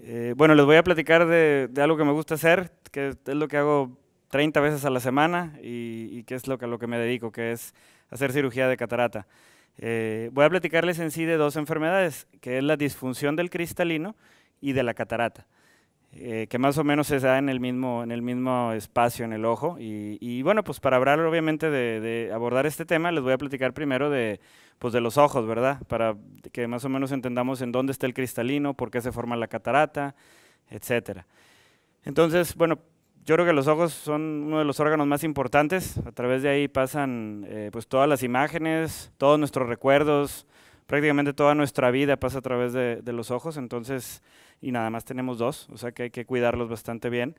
Eh, bueno, les voy a platicar de, algo que me gusta hacer, que es lo que hago 30 veces a la semana y, que es lo que, lo que me dedico, que es hacer cirugía de catarata. Eh, voy a platicarles en sí de dos enfermedades, que es la disfunción del cristalino y de la catarata. Eh, que más o menos se da en el mismo, espacio, en el ojo. Y, bueno, pues para hablar obviamente de, abordar este tema, les voy a platicar primero de, pues de los ojos, ¿verdad? Para que más o menos entendamos en dónde está el cristalino, por qué se forma la catarata, etc. Entonces, bueno, yo creo que los ojos son uno de los órganos más importantes. A través de ahí pasan eh, pues todas las imágenes, todos nuestros recuerdos, prácticamente toda nuestra vida pasa a través de, los ojos, entonces, y nada más tenemos dos, o sea que hay que cuidarlos bastante bien.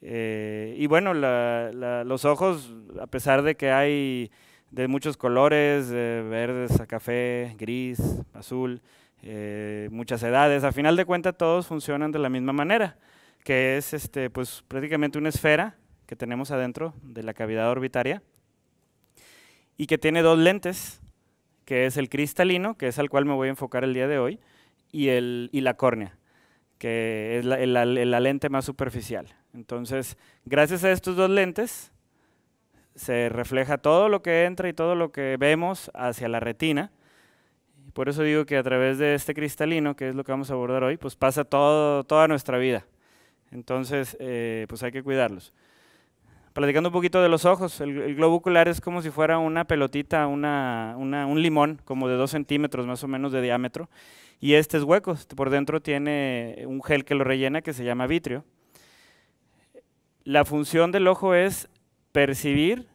Eh, y bueno, los ojos, a pesar de que hay de muchos colores, verdes a café, gris, azul, eh, muchas edades, a final de cuentas todos funcionan de la misma manera, que es este, pues, prácticamente una esfera que tenemos adentro de la cavidad orbitaria y que tiene dos lentes, que es el cristalino, que es al cual me voy a enfocar el día de hoy, y, el, la córnea, que es la, lente más superficial. Entonces, gracias a estos dos lentes, se refleja todo lo que entra y todo lo que vemos hacia la retina. Por eso digo que a través de este cristalino, que es lo que vamos a abordar hoy, pues pasa toda nuestra vida. Entonces, eh, pues hay que cuidarlos platicando un poquito de los ojos, el, el globo ocular es como si fuera una pelotita, una, un limón, como de dos centímetros más o menos de diámetro, y este es hueco, este, por dentro tiene un gel que lo rellena que se llama vitrio. La función del ojo es percibir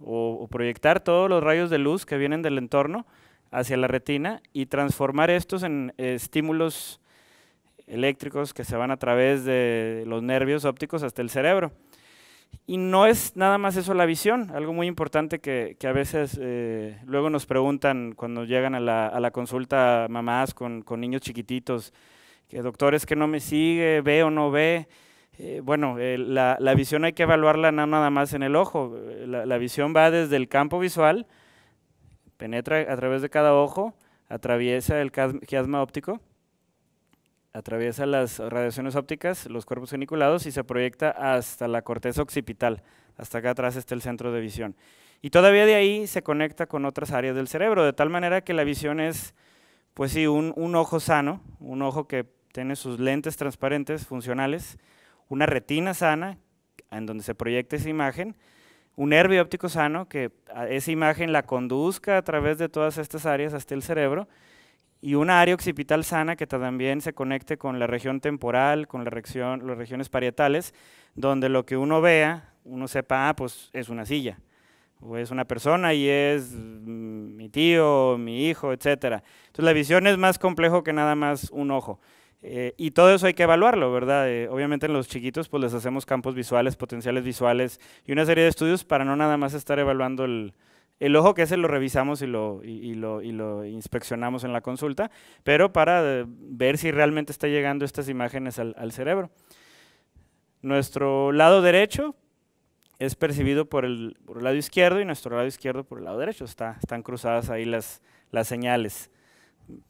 o, proyectar todos los rayos de luz que vienen del entorno hacia la retina y transformar estos en estímulos eléctricos que se van a través de los nervios ópticos hasta el cerebro. Y no es nada más eso la visión, algo muy importante que, a veces eh, luego nos preguntan cuando llegan a la, consulta mamás con, niños chiquititos, que doctor es que no me sigue, ve o no ve. Eh, bueno, eh, la, visión hay que evaluarla no nada más en el ojo, la, visión va desde el campo visual, penetra a través de cada ojo, atraviesa el quiasma óptico Atraviesa las radiaciones ópticas, los cuerpos geniculados y se proyecta hasta la corteza occipital. Hasta acá atrás está el centro de visión. Y todavía de ahí se conecta con otras áreas del cerebro, de tal manera que la visión es, pues sí, un, un ojo sano, un ojo que tiene sus lentes transparentes, funcionales, una retina sana, en donde se proyecta esa imagen, un nervio óptico sano, que esa imagen la conduzca a través de todas estas áreas hasta el cerebro, y una área occipital sana que también se conecte con la región temporal, con la región, las regiones parietales, donde lo que uno vea, uno sepa, ah, pues es una silla, o es una persona y es mm, mi tío, mi hijo, etcétera. Entonces la visión es más complejo que nada más un ojo. Eh, y todo eso hay que evaluarlo, ¿verdad? Eh, obviamente en los chiquitos pues les hacemos campos visuales, potenciales visuales y una serie de estudios para no nada más estar evaluando el, el ojo que ese lo revisamos y lo, inspeccionamos en la consulta, pero para eh, ver si realmente está llegando estas imágenes al, cerebro. Nuestro lado derecho es percibido por el, lado izquierdo y nuestro lado izquierdo por el lado derecho. están cruzadas ahí las, señales.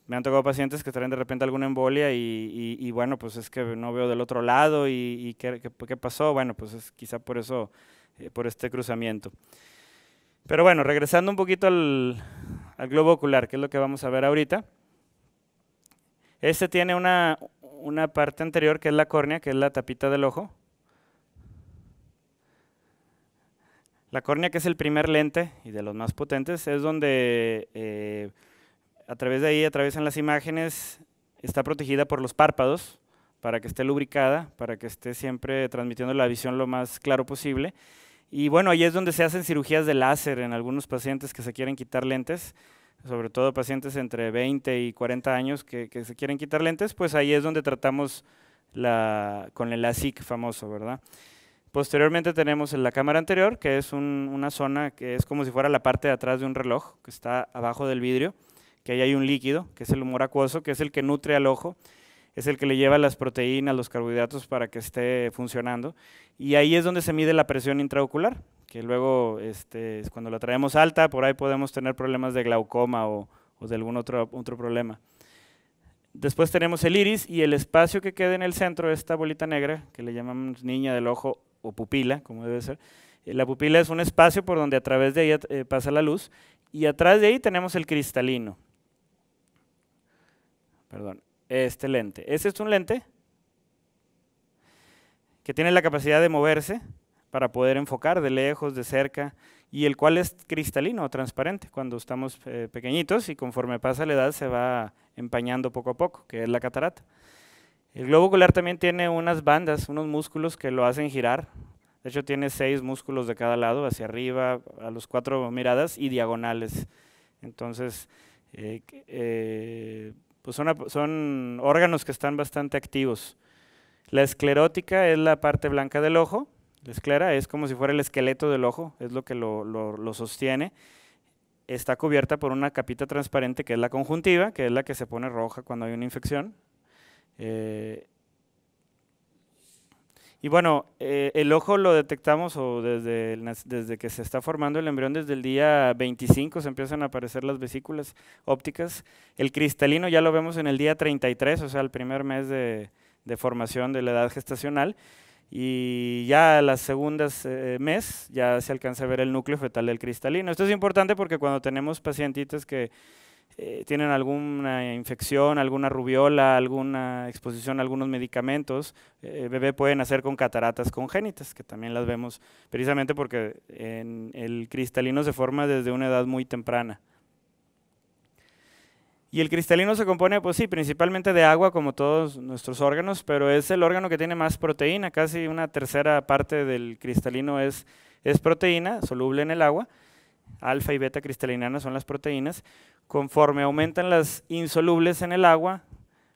Me han tocado pacientes que traen de repente alguna embolia y, bueno, pues es que no veo del otro lado y, ¿qué, qué, pasó. Bueno, pues es quizá por eso, eh, por este cruzamiento. Pero bueno, regresando un poquito al, globo ocular, que es lo que vamos a ver ahorita. Este tiene una, parte anterior que es la córnea, que es la tapita del ojo. La córnea, que es el primer lente y de los más potentes, es donde eh, a través de ahí de las imágenes, está protegida por los párpados para que esté lubricada, para que esté siempre transmitiendo la visión lo más claro posible y bueno, ahí es donde se hacen cirugías de láser en algunos pacientes que se quieren quitar lentes, sobre todo pacientes entre 20 y 40 años que, se quieren quitar lentes, pues ahí es donde tratamos con el LASIK famoso, ¿verdad? Posteriormente tenemos en la cámara anterior, que es una zona que es como si fuera la parte de atrás de un reloj, que está abajo del vidrio, que ahí hay un líquido, que es el humor acuoso, que es el que nutre al ojo es el que le lleva las proteínas, los carbohidratos para que esté funcionando. Y ahí es donde se mide la presión intraocular, que luego este, cuando la traemos alta, por ahí podemos tener problemas de glaucoma o, de algún otro, otro problema. Después tenemos el iris y el espacio que queda en el centro, de esta bolita negra, que le llamamos niña del ojo o pupila, como debe ser. Eh, la pupila es un espacio por donde a través de ella eh, pasa la luz y atrás de ahí tenemos el cristalino. Perdón este lente. Este es un lente que tiene la capacidad de moverse para poder enfocar de lejos, de cerca, y el cual es cristalino o transparente cuando estamos eh, pequeñitos y conforme pasa la edad se va empañando poco a poco, que es la catarata. El globo ocular también tiene unas bandas, unos músculos que lo hacen girar. De hecho, tiene seis músculos de cada lado, hacia arriba, a los cuatro miradas y diagonales. Entonces, eh, eh, pues, son, órganos que están bastante activos. La esclerótica es la parte blanca del ojo, la esclera es como si fuera el esqueleto del ojo, es lo que lo, sostiene. Está cubierta por una capita transparente que es la conjuntiva, que es la que se pone roja cuando hay una infección. Eh, y bueno, eh, el ojo lo detectamos o desde, desde que se está formando el embrión, desde el día 25 se empiezan a aparecer las vesículas ópticas. El cristalino ya lo vemos en el día 33, o sea, el primer mes de, de formación de la edad gestacional. Y ya a las segundas eh, mes ya se alcanza a ver el núcleo fetal del cristalino. Esto es importante porque cuando tenemos pacientitas que eh, tienen alguna infección, alguna rubiola, alguna exposición a algunos medicamentos, eh, bebé pueden hacer con cataratas congénitas, que también las vemos precisamente porque el cristalino se forma desde una edad muy temprana. Y el cristalino se compone, pues sí, principalmente de agua, como todos nuestros órganos, pero es el órgano que tiene más proteína, casi una tercera parte del cristalino es proteína, soluble en el agua, alfa y beta cristalinas son las proteínas, conforme aumentan las insolubles en el agua,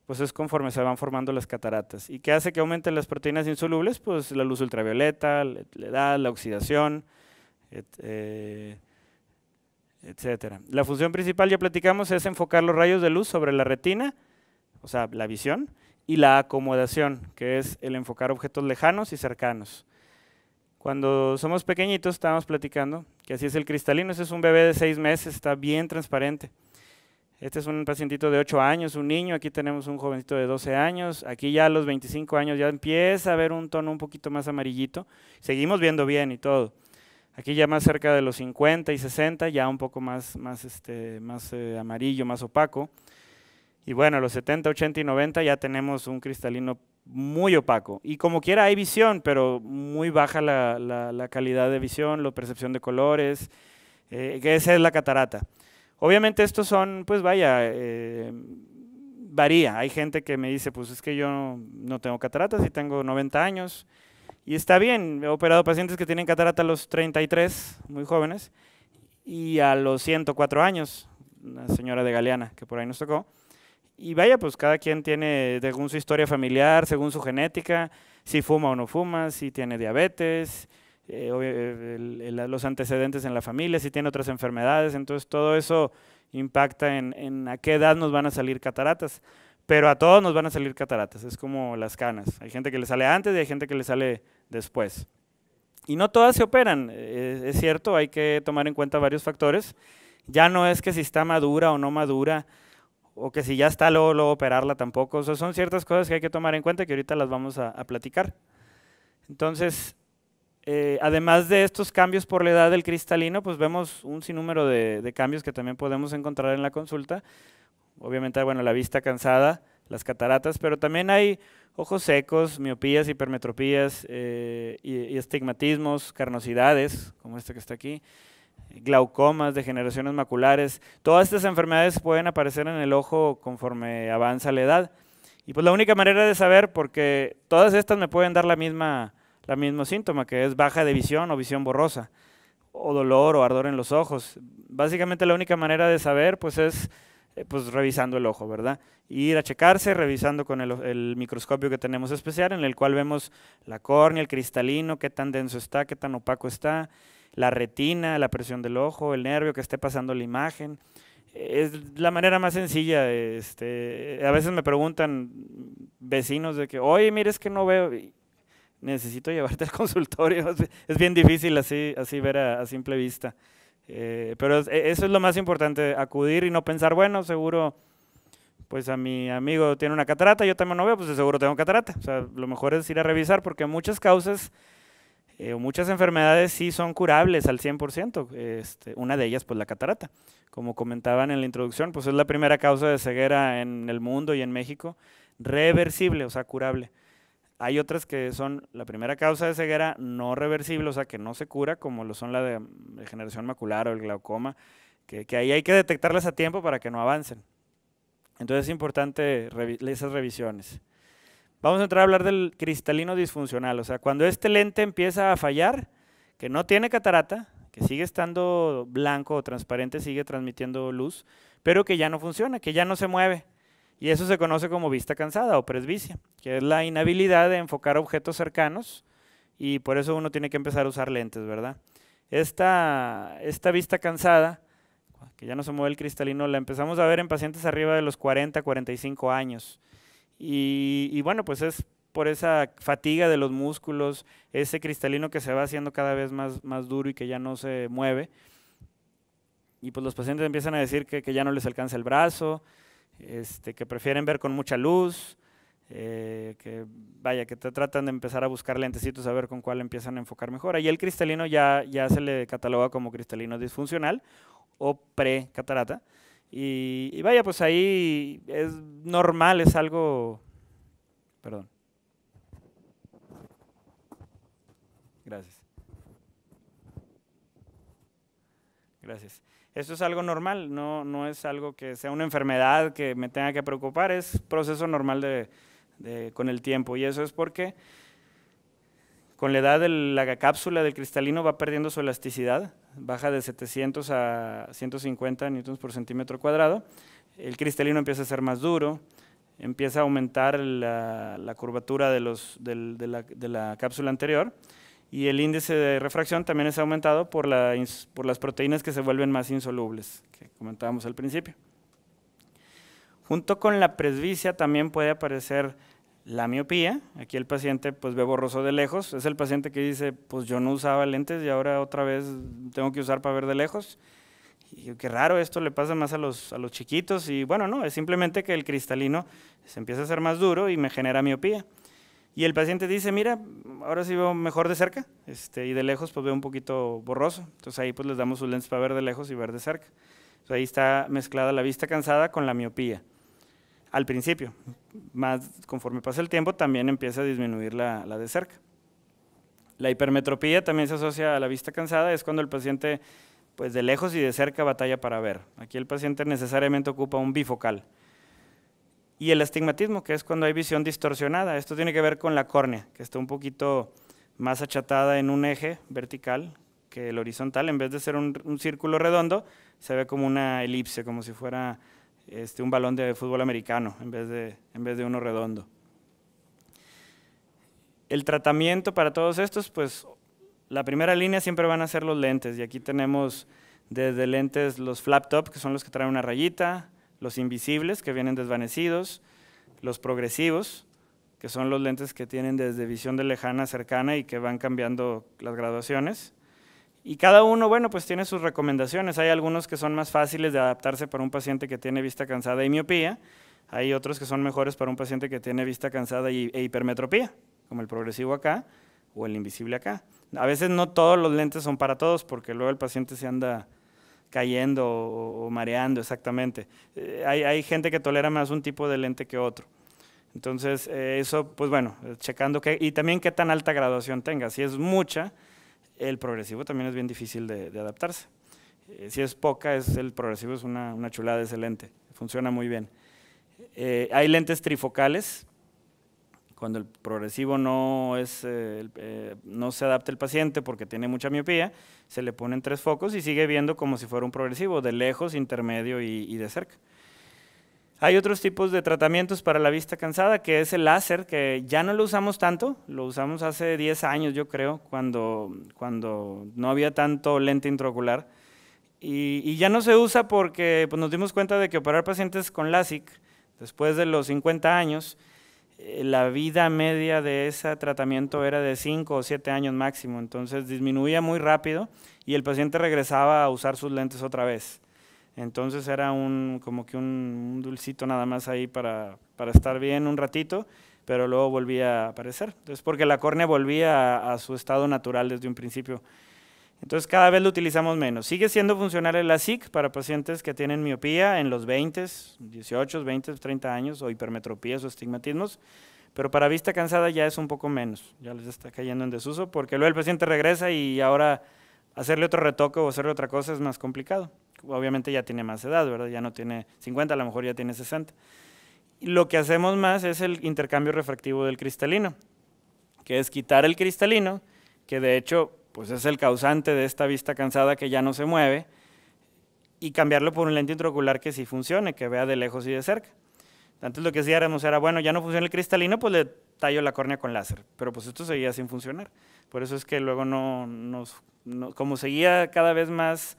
pues es conforme se van formando las cataratas. ¿Y qué hace que aumenten las proteínas insolubles? Pues la luz ultravioleta, la edad, la oxidación, eh, etc. La función principal, ya platicamos, es enfocar los rayos de luz sobre la retina, o sea, la visión, y la acomodación, que es el enfocar objetos lejanos y cercanos. Cuando somos pequeñitos, estábamos platicando que así es el cristalino. Ese es un bebé de seis meses, está bien transparente. Este es un pacientito de 8 años, un niño. Aquí tenemos un jovencito de 12 años. Aquí ya a los 25 años ya empieza a ver un tono un poquito más amarillito. Seguimos viendo bien y todo. Aquí ya más cerca de los 50 y 60, ya un poco más, más, este, más eh, amarillo, más opaco. Y bueno, a los 70, 80 y 90 ya tenemos un cristalino muy opaco. Y como quiera hay visión, pero muy baja la, la, calidad de visión, la percepción de colores, eh, que esa es la catarata. Obviamente estos son, pues vaya, eh, varía. Hay gente que me dice, pues es que yo no, tengo cataratas y tengo 90 años. Y está bien, he operado pacientes que tienen catarata a los 33, muy jóvenes, y a los 104 años, una señora de Galeana, que por ahí nos tocó. Y vaya, pues cada quien tiene, según su historia familiar, según su genética, si fuma o no fuma, si tiene diabetes, eh, eh, los antecedentes en la familia, si tiene otras enfermedades. Entonces todo eso impacta en, a qué edad nos van a salir cataratas. Pero a todos nos van a salir cataratas, es como las canas. Hay gente que le sale antes y hay gente que le sale después. Y no todas se operan, eh, es cierto, hay que tomar en cuenta varios factores. Ya no es que si está madura o no madura, o que si ya está luego, operarla tampoco. O son ciertas cosas que hay que tomar en cuenta que ahorita las vamos a, platicar. Entonces, eh, además de estos cambios por la edad del cristalino, pues vemos un sinnúmero de, de, cambios que también podemos encontrar en la consulta. Obviamente, bueno, la vista cansada, las cataratas, pero también hay ojos secos, miopías, hipermetropías eh, y, y, estigmatismos, carnosidades, como este que está aquí glaucomas, degeneraciones maculares. Todas estas enfermedades pueden aparecer en el ojo conforme avanza la edad. Y pues la única manera de saber, porque todas estas me pueden dar la misma, la mismo síntoma, que es baja de visión o visión borrosa, o dolor o ardor en los ojos. Básicamente la única manera de saber, pues es eh, pues, revisando el ojo, ¿verdad? Ir a checarse, revisando con el, el, microscopio que tenemos especial, en el cual vemos la córnea, el cristalino, qué tan denso está, qué tan opaco está, la retina, la presión del ojo, el nervio que esté pasando la imagen. Es la manera más sencilla. Este, a veces me preguntan vecinos de que, oye, mire, es que no veo. Necesito llevarte al consultorio. Es bien difícil así, así ver a, simple vista. Eh, pero e, eso es lo más importante, acudir y no pensar, bueno, seguro, pues a mi amigo tiene una catarata, yo también no veo, pues seguro tengo catarata. O sea, lo mejor es ir a revisar porque muchas causas eh, muchas enfermedades sí son curables al 100%, este, una de ellas pues la catarata. Como comentaban en la introducción, pues es la primera causa de ceguera en el mundo y en México, reversible, o sea, curable. Hay otras que son la primera causa de ceguera no reversible, o sea, que no se cura, como lo son la de degeneración mm, macular o el glaucoma, que, ahí hay que detectarlas a tiempo para que no avancen. Entonces es importante esas revisiones. Vamos a entrar a hablar del cristalino disfuncional, o sea, cuando este lente empieza a fallar, que no tiene catarata, que sigue estando blanco o transparente, sigue transmitiendo luz, pero que ya no funciona, que ya no se mueve. Y eso se conoce como vista cansada o presbicia, que es la inhabilidad de enfocar objetos cercanos y por eso uno tiene que empezar a usar lentes, ¿verdad? Esta, esta vista cansada, que ya no se mueve el cristalino, la empezamos a ver en pacientes arriba de los 40, 45 años. Y, bueno, pues es por esa fatiga de los músculos, ese cristalino que se va haciendo cada vez más, más duro y que ya no se mueve. Y pues los pacientes empiezan a decir que, ya no les alcanza el brazo, este, que prefieren ver con mucha luz, eh, que vaya, que te tratan de empezar a buscar lentecitos a ver con cuál empiezan a enfocar mejor. Ahí el cristalino ya, ya se le cataloga como cristalino disfuncional o pre catarata. Y, vaya, pues ahí es normal, es algo... Perdón. Gracias. Gracias. Esto es algo normal, no, no es algo que sea una enfermedad que me tenga que preocupar, es proceso normal de, con el tiempo. Y eso es porque con la edad la cápsula del cristalino va perdiendo su elasticidad, baja de 700 a 150 newtons por centímetro cuadrado. El cristalino empieza a ser más duro, empieza a aumentar la, curvatura de, la, cápsula anterior y el índice de refracción también es aumentado por, por las proteínas que se vuelven más insolubles, que comentábamos al principio. Junto con la presbicia también puede aparecer la miopía. Aquí el paciente pues ve borroso de lejos. Es el paciente que dice, pues yo no usaba lentes y ahora otra vez tengo que usar para ver de lejos. Y qué raro, esto le pasa más a los, a los chiquitos. Y bueno, no, es simplemente que el cristalino se empieza a hacer más duro y me genera miopía. Y el paciente dice, mira, ahora sí veo mejor de cerca este, y de lejos pues veo un poquito borroso. Entonces ahí pues les damos sus lentes para ver de lejos y ver de cerca. ahí está mezclada la vista cansada con la miopía al principio. Más conforme pasa el tiempo también empieza a disminuir la, de cerca. La hipermetropía también se asocia a la vista cansada, es cuando el paciente pues de lejos y de cerca batalla para ver. Aquí el paciente necesariamente ocupa un bifocal. Y el astigmatismo, que es cuando hay visión distorsionada. Esto tiene que ver con la córnea, que está un poquito más achatada en un eje vertical que el horizontal. En vez de ser un, un círculo redondo, se ve como una elipse, como si fuera este, un balón de fútbol americano en vez de, uno redondo. El tratamiento para todos estos, pues la primera línea siempre van a ser los lentes y aquí tenemos desde lentes los flap top, que son los que traen una rayita, los invisibles, que vienen desvanecidos, los progresivos, que son los lentes que tienen desde visión de lejana cercana y que van cambiando las graduaciones, y cada uno, bueno, pues tiene sus recomendaciones. Hay algunos que son más fáciles de adaptarse para un paciente que tiene vista cansada y miopía. Hay otros que son mejores para un paciente que tiene vista cansada e hipermetropía, como el progresivo acá o el invisible acá. A veces no todos los lentes son para todos porque luego el paciente se anda cayendo o, mareando exactamente. Eh, hay, gente que tolera más un tipo de lente que otro. Entonces, eh, eso, pues bueno, checando y también qué tan alta graduación tenga. Si es mucha, el progresivo también es bien difícil de, adaptarse. Eh, si es poca, es, el progresivo es una, una chulada excelente, funciona muy bien. Eh, hay lentes trifocales, cuando el progresivo no, es, eh, no se adapta el paciente porque tiene mucha miopía, se le ponen tres focos y sigue viendo como si fuera un progresivo, de lejos, intermedio y de cerca. Hay otros tipos de tratamientos para la vista cansada, que es el láser, que ya no lo usamos tanto, lo usamos hace 10 años yo creo, cuando, cuando no había tanto lente intraocular. Y, ya no se usa porque pues, nos dimos cuenta de que operar pacientes con LASIK, después de los 50 años, eh, la vida media de ese tratamiento era de 5 o 7 años máximo, entonces disminuía muy rápido y el paciente regresaba a usar sus lentes otra vez. Entonces era como que un, dulcito nada más ahí para, estar bien un ratito, pero luego volvía a aparecer. Entonces, porque la córnea volvía a, a su estado natural desde un principio. Entonces cada vez lo utilizamos menos. Sigue siendo funcional el ASIC para pacientes que tienen miopía en los 20, 18, 20, 30 años o hipermetropías o estigmatismos, pero para vista cansada ya es un poco menos, ya les está cayendo en desuso porque luego el paciente regresa y ahora hacerle otro retoque o hacerle otra cosa es más complicado obviamente ya tiene más edad, ¿verdad? Ya no tiene 50, a lo mejor ya tiene 60. Lo que hacemos más es el intercambio refractivo del cristalino, que es quitar el cristalino, que de hecho pues es el causante de esta vista cansada que ya no se mueve, y cambiarlo por un lente intraocular que sí funcione, que vea de lejos y de cerca. Antes lo que hacíamos era, bueno, ya no funciona el cristalino, pues le tallo la córnea con láser, pero pues esto seguía sin funcionar. Por eso es que luego no, nos, no como seguía cada vez más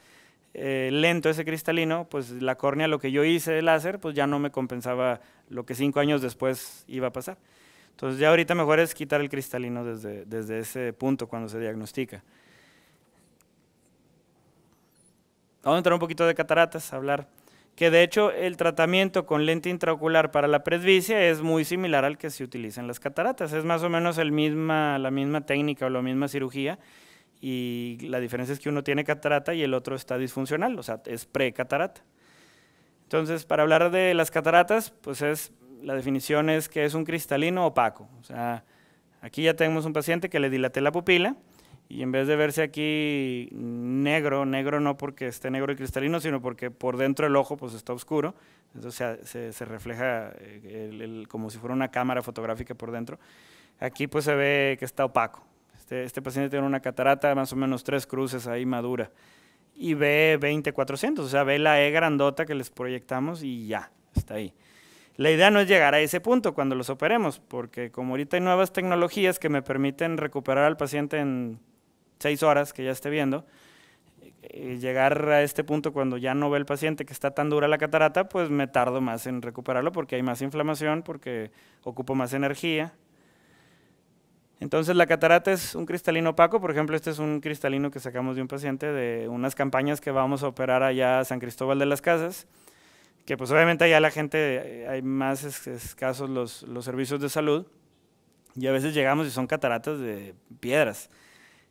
eh, lento ese cristalino, pues la córnea, lo que yo hice de láser, pues ya no me compensaba lo que cinco años después iba a pasar. Entonces ya ahorita mejor es quitar el cristalino desde, ese punto cuando se diagnostica. Vamos a entrar un poquito de cataratas, hablar que de hecho el tratamiento con lente intraocular para la presbicia es muy similar al que se utiliza en las cataratas, es más o menos el misma, la misma técnica o la misma cirugía, y la diferencia es que uno tiene catarata y el otro está disfuncional, o sea, es precatarata. Entonces, para hablar de las cataratas, pues es, la definición es que es un cristalino opaco. O sea, aquí ya tenemos un paciente que le dilaté la pupila y en vez de verse aquí negro, negro no porque esté negro el cristalino, sino porque por dentro del ojo pues está oscuro, entonces se, refleja eh, como si fuera una cámara fotográfica por dentro. Aquí pues se ve que está opaco, este, este, paciente tiene una catarata, más o menos tres cruces ahí madura. Y ve 20-400, o sea, ve la E grandota que les proyectamos y ya, está ahí. La idea no es llegar a ese punto cuando los operemos, porque como ahorita hay nuevas tecnologías que me permiten recuperar al paciente en seis horas que ya esté viendo, eh, eh, llegar a este punto cuando ya no ve el paciente que está tan dura la catarata, pues me tardo más en recuperarlo porque hay más inflamación, porque ocupo más energía, entonces la catarata es un cristalino opaco, por ejemplo, este es un cristalino que sacamos de un paciente de unas campañas que vamos a operar allá a San Cristóbal de las Casas, que pues obviamente allá la gente, eh, hay más escasos los, servicios de salud, y a veces llegamos y son cataratas de piedras,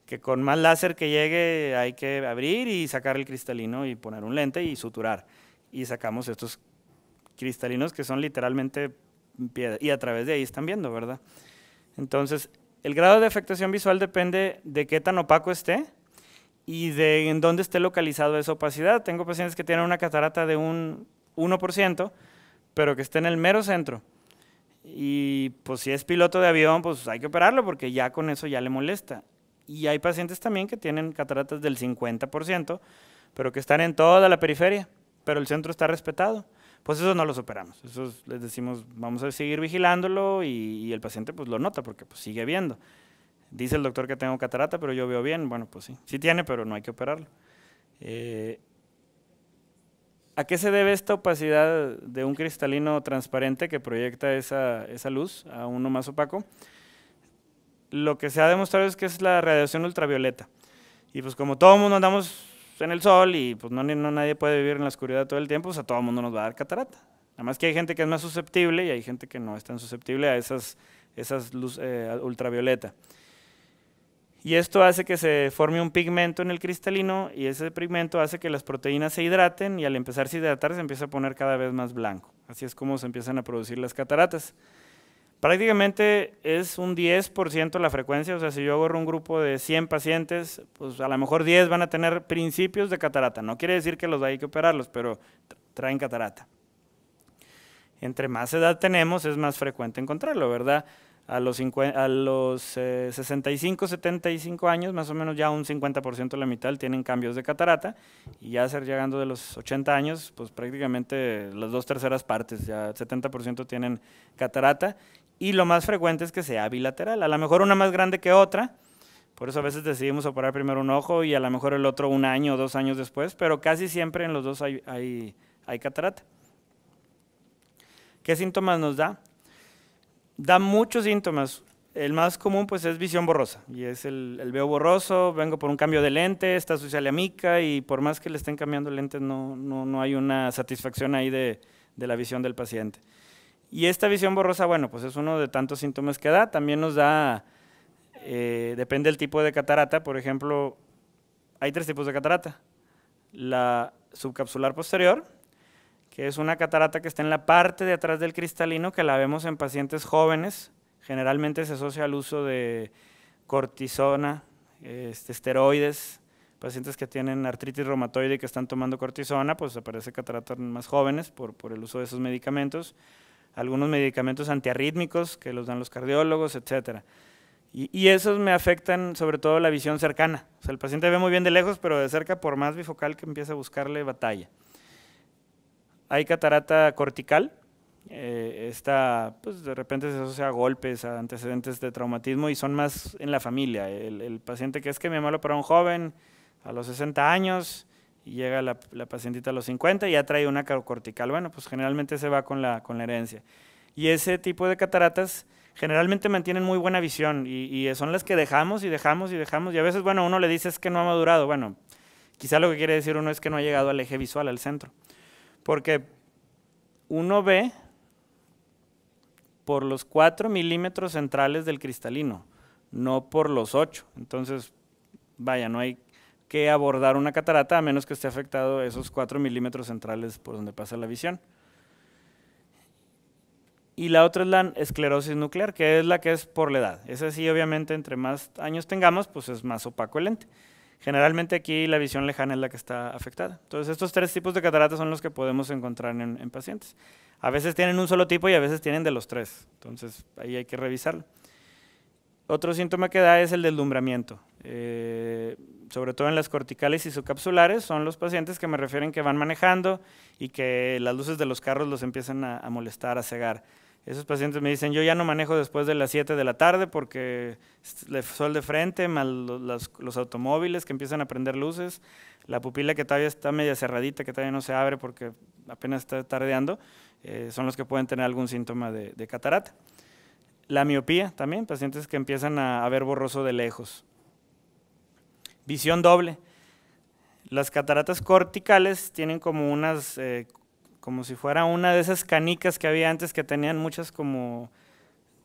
que con más láser que llegue hay que abrir y sacar el cristalino y poner un lente y suturar. Y sacamos estos cristalinos que son literalmente piedras y a través de ahí están viendo, ¿verdad? Entonces, el grado de afectación visual depende de qué tan opaco esté y de en dónde esté localizado esa opacidad. Tengo pacientes que tienen una catarata de un 1%, pero que esté en el mero centro. Y pues si es piloto de avión, pues hay que operarlo porque ya con eso ya le molesta. Y hay pacientes también que tienen cataratas del 50%, pero que están en toda la periferia, pero el centro está respetado pues eso no lo superamos. Eso les decimos, vamos a seguir vigilándolo y, el paciente pues lo nota porque pues sigue viendo. Dice el doctor que tengo catarata, pero yo veo bien. Bueno, pues sí, sí tiene, pero no hay que operarlo. Eh, ¿A qué se debe esta opacidad de un cristalino transparente que proyecta esa, esa luz a uno más opaco? Lo que se ha demostrado es que es la radiación ultravioleta. Y pues como todo mundo andamos en el sol y pues no, nadie puede vivir en la oscuridad todo el tiempo, o pues, sea, todo el mundo nos va a dar catarata. Nada más que hay gente que es más susceptible y hay gente que no es tan susceptible a esas, esas luz eh, ultravioleta. Y esto hace que se forme un pigmento en el cristalino y ese pigmento hace que las proteínas se hidraten y al empezar a hidratar se empieza a poner cada vez más blanco. Así es como se empiezan a producir las cataratas. Prácticamente es un 10% la frecuencia, o sea, si yo agarro un grupo de 100 pacientes, pues a lo mejor 10 van a tener principios de catarata. No quiere decir que los hay que operarlos, pero traen catarata. Entre más edad tenemos, es más frecuente encontrarlo, ¿verdad? A los, a los 65, eh, 75 años, más o menos ya un 50% de la mitad tienen cambios de catarata y ya ser llegando de los 80 años, pues prácticamente las dos terceras partes, ya el 70% tienen catarata y lo más frecuente es que sea bilateral, a lo mejor una más grande que otra, por eso a veces decidimos operar primero un ojo y a lo mejor el otro un año o dos años después, pero casi siempre en los dos hay, catarata. ¿Qué síntomas nos da? Da muchos síntomas. El más común pues es visión borrosa y es el, el veo borroso, vengo por un cambio de lente, está sucia la mica y por más que le estén cambiando lentes no, no, no hay una satisfacción ahí de, de la visión del paciente. Y esta visión borrosa, bueno, pues es uno de tantos síntomas que da. También nos da, eh, depende del tipo de catarata. Por ejemplo, hay tres tipos de catarata. La subcapsular posterior, que es una catarata que está en la parte de atrás del cristalino, que la vemos en pacientes jóvenes. Generalmente se asocia al uso de cortisona, este, esteroides, pacientes que tienen artritis reumatoide y que están tomando cortisona, pues aparece catarata en más jóvenes por el uso de esos medicamentos algunos medicamentos antiarrítmicos que los dan los cardiólogos, etcétera. Y, esos me afectan sobre todo la visión cercana. O sea, el paciente ve muy bien de lejos, pero de cerca, por más bifocal que empiece a buscarle batalla. Hay catarata cortical. Eh, esta, pues de repente se asocia a golpes, a antecedentes de traumatismo y son más en la familia. El, paciente que es que mi mamá lo un joven a los 60 años y llega la, la, pacientita a los 50 y ya trae una cortical. Bueno, pues generalmente se va con la, con la herencia. Y ese tipo de cataratas generalmente mantienen muy buena visión y, y, son las que dejamos y dejamos y dejamos. Y a veces, bueno, uno le dice es que no ha madurado. Bueno, quizá lo que quiere decir uno es que no ha llegado al eje visual, al centro. Porque uno ve por los 4 milímetros centrales del cristalino, no por los 8. Entonces, vaya, no hay que abordar una catarata a menos que esté afectado esos 4 milímetros centrales por donde pasa la visión. Y la otra es la esclerosis nuclear, que es la que es por la edad. Esa sí, obviamente, entre más años tengamos, pues es más opaco el lente. Generalmente aquí la visión lejana es la que está afectada. Entonces, estos tres tipos de cataratas son los que podemos encontrar en, en pacientes. A veces tienen un solo tipo y a veces tienen de los tres. Entonces, ahí hay que revisarlo. Otro síntoma que da es el deslumbramiento. Eh, sobre todo en las corticales y subcapsulares, son los pacientes que me refieren que van manejando y que las luces de los carros los empiezan a, molestar, a cegar. Esos pacientes me dicen, yo ya no manejo después de las 7 de la tarde porque el sol de frente, mal los, automóviles que empiezan a prender luces, la pupila que todavía está media cerradita, que todavía no se abre porque apenas está tardeando, eh, son los que pueden tener algún síntoma de, catarata. La miopía también, pacientes que empiezan a ver borroso de lejos visión doble. Las cataratas corticales tienen como unas, eh, como si fuera una de esas canicas que había antes que tenían muchas como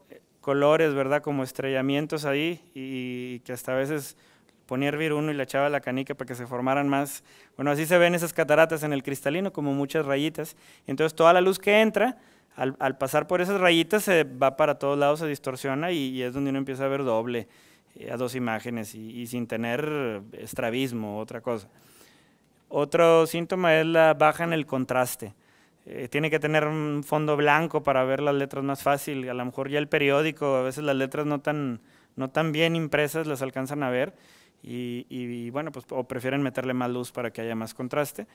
eh, colores, ¿verdad? Como estrellamientos ahí y que hasta a veces ponía a hervir uno y le echaba la canica para que se formaran más. Bueno, así se ven esas cataratas en el cristalino, como muchas rayitas. Entonces toda la luz que entra, al, pasar por esas rayitas, se va para todos lados, se distorsiona y es donde uno empieza a ver doble. Eh, a dos imágenes y, sin tener estrabismo, otra cosa. Otro síntoma es la baja en el contraste. Eh, tiene que tener un fondo blanco para ver las letras más fácil. A lo mejor ya el periódico, a veces las letras no tan, no tan bien impresas las alcanzan a ver. Y, bueno, pues o prefieren meterle más luz para que haya más contraste.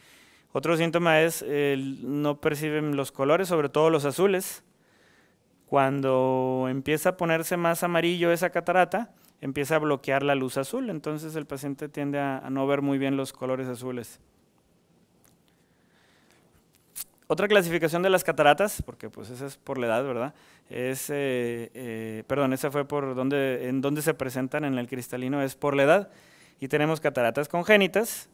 Otro síntoma es no perciben los colores, sobre todo los azules. Cuando empieza a ponerse más amarillo esa catarata, empieza a bloquear la luz azul, entonces el paciente tiende a, no ver muy bien los colores azules. Otra clasificación de las cataratas, porque pues esa es por la edad, ¿verdad? Es, eh, eh, perdón, esa fue por donde, en donde se presentan en el cristalino, es por la edad. Y tenemos cataratas congénitas,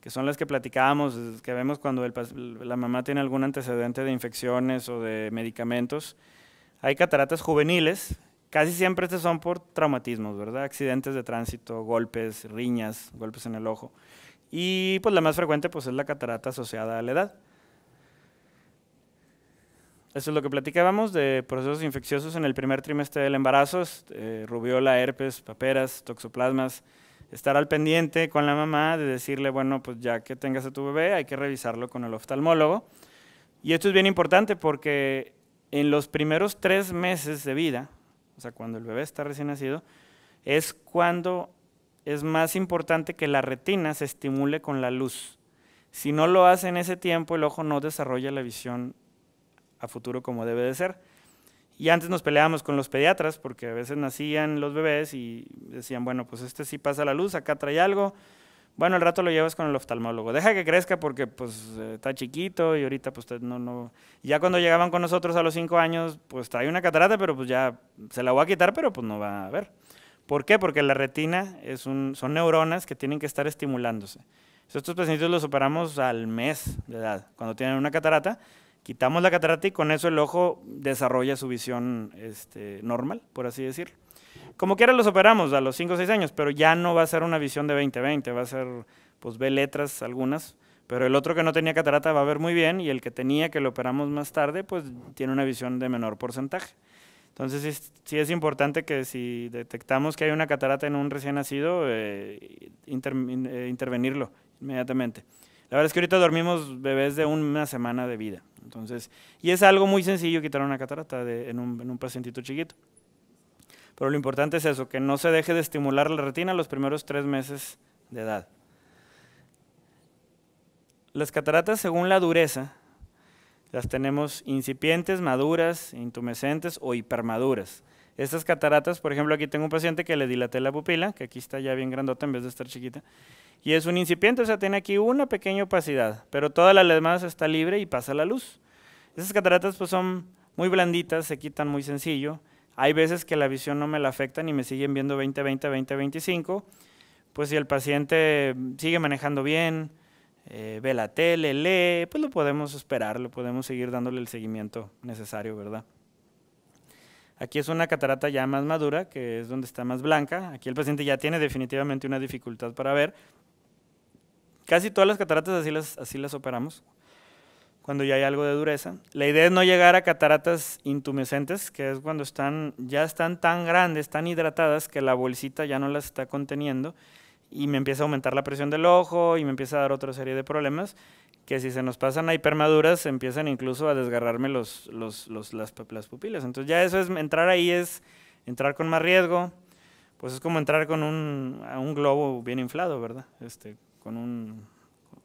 que son las que platicábamos, que vemos cuando la mamá tiene algún antecedente de infecciones o de medicamentos. Hay cataratas juveniles, Casi siempre estos son por traumatismos, ¿verdad? Accidentes de tránsito, golpes, riñas, golpes en el ojo. Y pues la más frecuente pues, es la catarata asociada a la edad. Eso es lo que platicábamos de procesos infecciosos en el primer trimestre del embarazo, este, eh, rubiola, herpes, paperas, toxoplasmas. Estar al pendiente con la mamá de decirle, bueno, pues ya que tengas a tu bebé hay que revisarlo con el oftalmólogo. Y esto es bien importante porque en los primeros tres meses de vida, o sea, cuando el bebé está recién nacido, es cuando es más importante que la retina se estimule con la luz. Si no lo hace en ese tiempo, el ojo no desarrolla la visión a futuro como debe de ser. Y antes nos peleábamos con los pediatras porque a veces nacían los bebés y decían, bueno, pues este sí pasa la luz, acá trae algo, bueno, el rato lo llevas con el oftalmólogo. Deja que crezca porque pues está chiquito y ahorita pues no, no... Ya cuando llegaban con nosotros a los cinco años, pues trae una catarata, pero pues ya se la voy a quitar, pero pues no va a ver. ¿Por qué? Porque la retina es un, son neuronas que tienen que estar estimulándose. Estos pacientes los operamos al mes de edad, cuando tienen una catarata, quitamos la catarata y con eso el ojo desarrolla su visión este, normal, por así decirlo. Como quiera los operamos a los 5 o 6 años, pero ya no va a ser una visión de 20-20, va a ser, pues ve letras algunas, pero el otro que no tenía catarata va a ver muy bien y el que tenía que lo operamos más tarde, pues tiene una visión de menor porcentaje. Entonces sí es, importante que si detectamos que hay una catarata en un recién nacido, eh, eh, intervenirlo inmediatamente. La verdad es que ahorita dormimos bebés de una semana de vida. Entonces, y es algo muy sencillo quitar una catarata en, un, en un pacientito chiquito. Pero lo importante es eso, que no se deje de estimular la retina los primeros tres meses de edad. Las cataratas, según la dureza, las tenemos incipientes, maduras, intumescentes o hipermaduras. Estas cataratas, por ejemplo, aquí tengo un paciente que le dilaté la pupila, que aquí está ya bien grandota en vez de estar chiquita, y es un incipiente, o sea, tiene aquí una pequeña opacidad, pero toda la demás está libre y pasa la luz. Esas cataratas pues son muy blanditas, se quitan muy sencillo, hay veces que la visión no me la afecta ni me siguen viendo 20, 20, 20, 25. Pues si el paciente sigue manejando bien, eh, ve la tele, lee, pues lo podemos esperar, lo podemos seguir dándole el seguimiento necesario, ¿verdad? Aquí es una catarata ya más madura, que es donde está más blanca. Aquí el paciente ya tiene definitivamente una dificultad para ver. Casi todas las cataratas así las, así las operamos cuando ya hay algo de dureza. La idea es no llegar a cataratas intumescentes, que es cuando están, ya están tan grandes, tan hidratadas, que la bolsita ya no las está conteniendo y me empieza a aumentar la presión del ojo y me empieza a dar otra serie de problemas que si se nos pasan a hipermaduras empiezan incluso a desgarrarme los, los, los las, las, pupilas. Entonces ya eso es, entrar ahí es entrar con más riesgo, pues es como entrar con un, un globo bien inflado, ¿verdad? Este, con un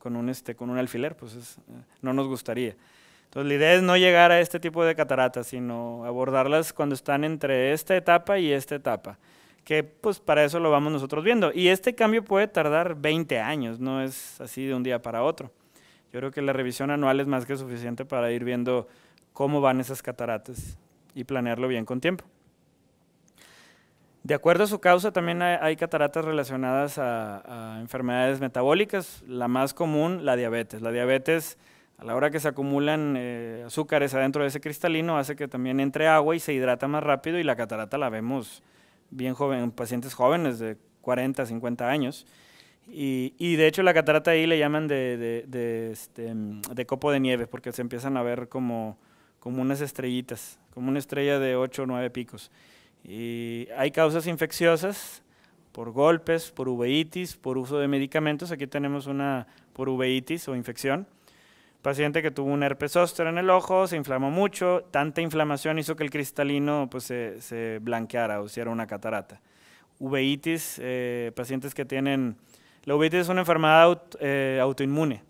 con un, este, con un alfiler, pues eh, no nos gustaría. Entonces la idea es no llegar a este tipo de cataratas, sino abordarlas cuando están entre esta etapa y esta etapa, que pues para eso lo vamos nosotros viendo. Y este cambio puede tardar 20 años, no es así de un día para otro. Yo creo que la revisión anual es más que suficiente para ir viendo cómo van esas cataratas y planearlo bien con tiempo. De acuerdo a su causa, también hay, cataratas relacionadas a, enfermedades metabólicas. La más común, la diabetes. La diabetes, a la hora que se acumulan eh, azúcares adentro de ese cristalino, hace que también entre agua y se hidrata más rápido y la catarata la vemos bien joven, en pacientes jóvenes de 40, 50 años. Y, de hecho la catarata ahí le llaman este, de, copo de nieve, porque se empiezan a ver como, como unas estrellitas, como una estrella de 8 o 9 picos. Y hay causas infecciosas por golpes, por uveitis, por uso de medicamentos. Aquí tenemos una por uveitis o infección. Paciente que tuvo un herpes zóster en el ojo, se inflamó mucho, tanta inflamación hizo que el cristalino pues, se, blanqueara o hiciera una catarata. Uveitis, eh, pacientes que tienen... La uveitis es una enfermedad eh, autoinmune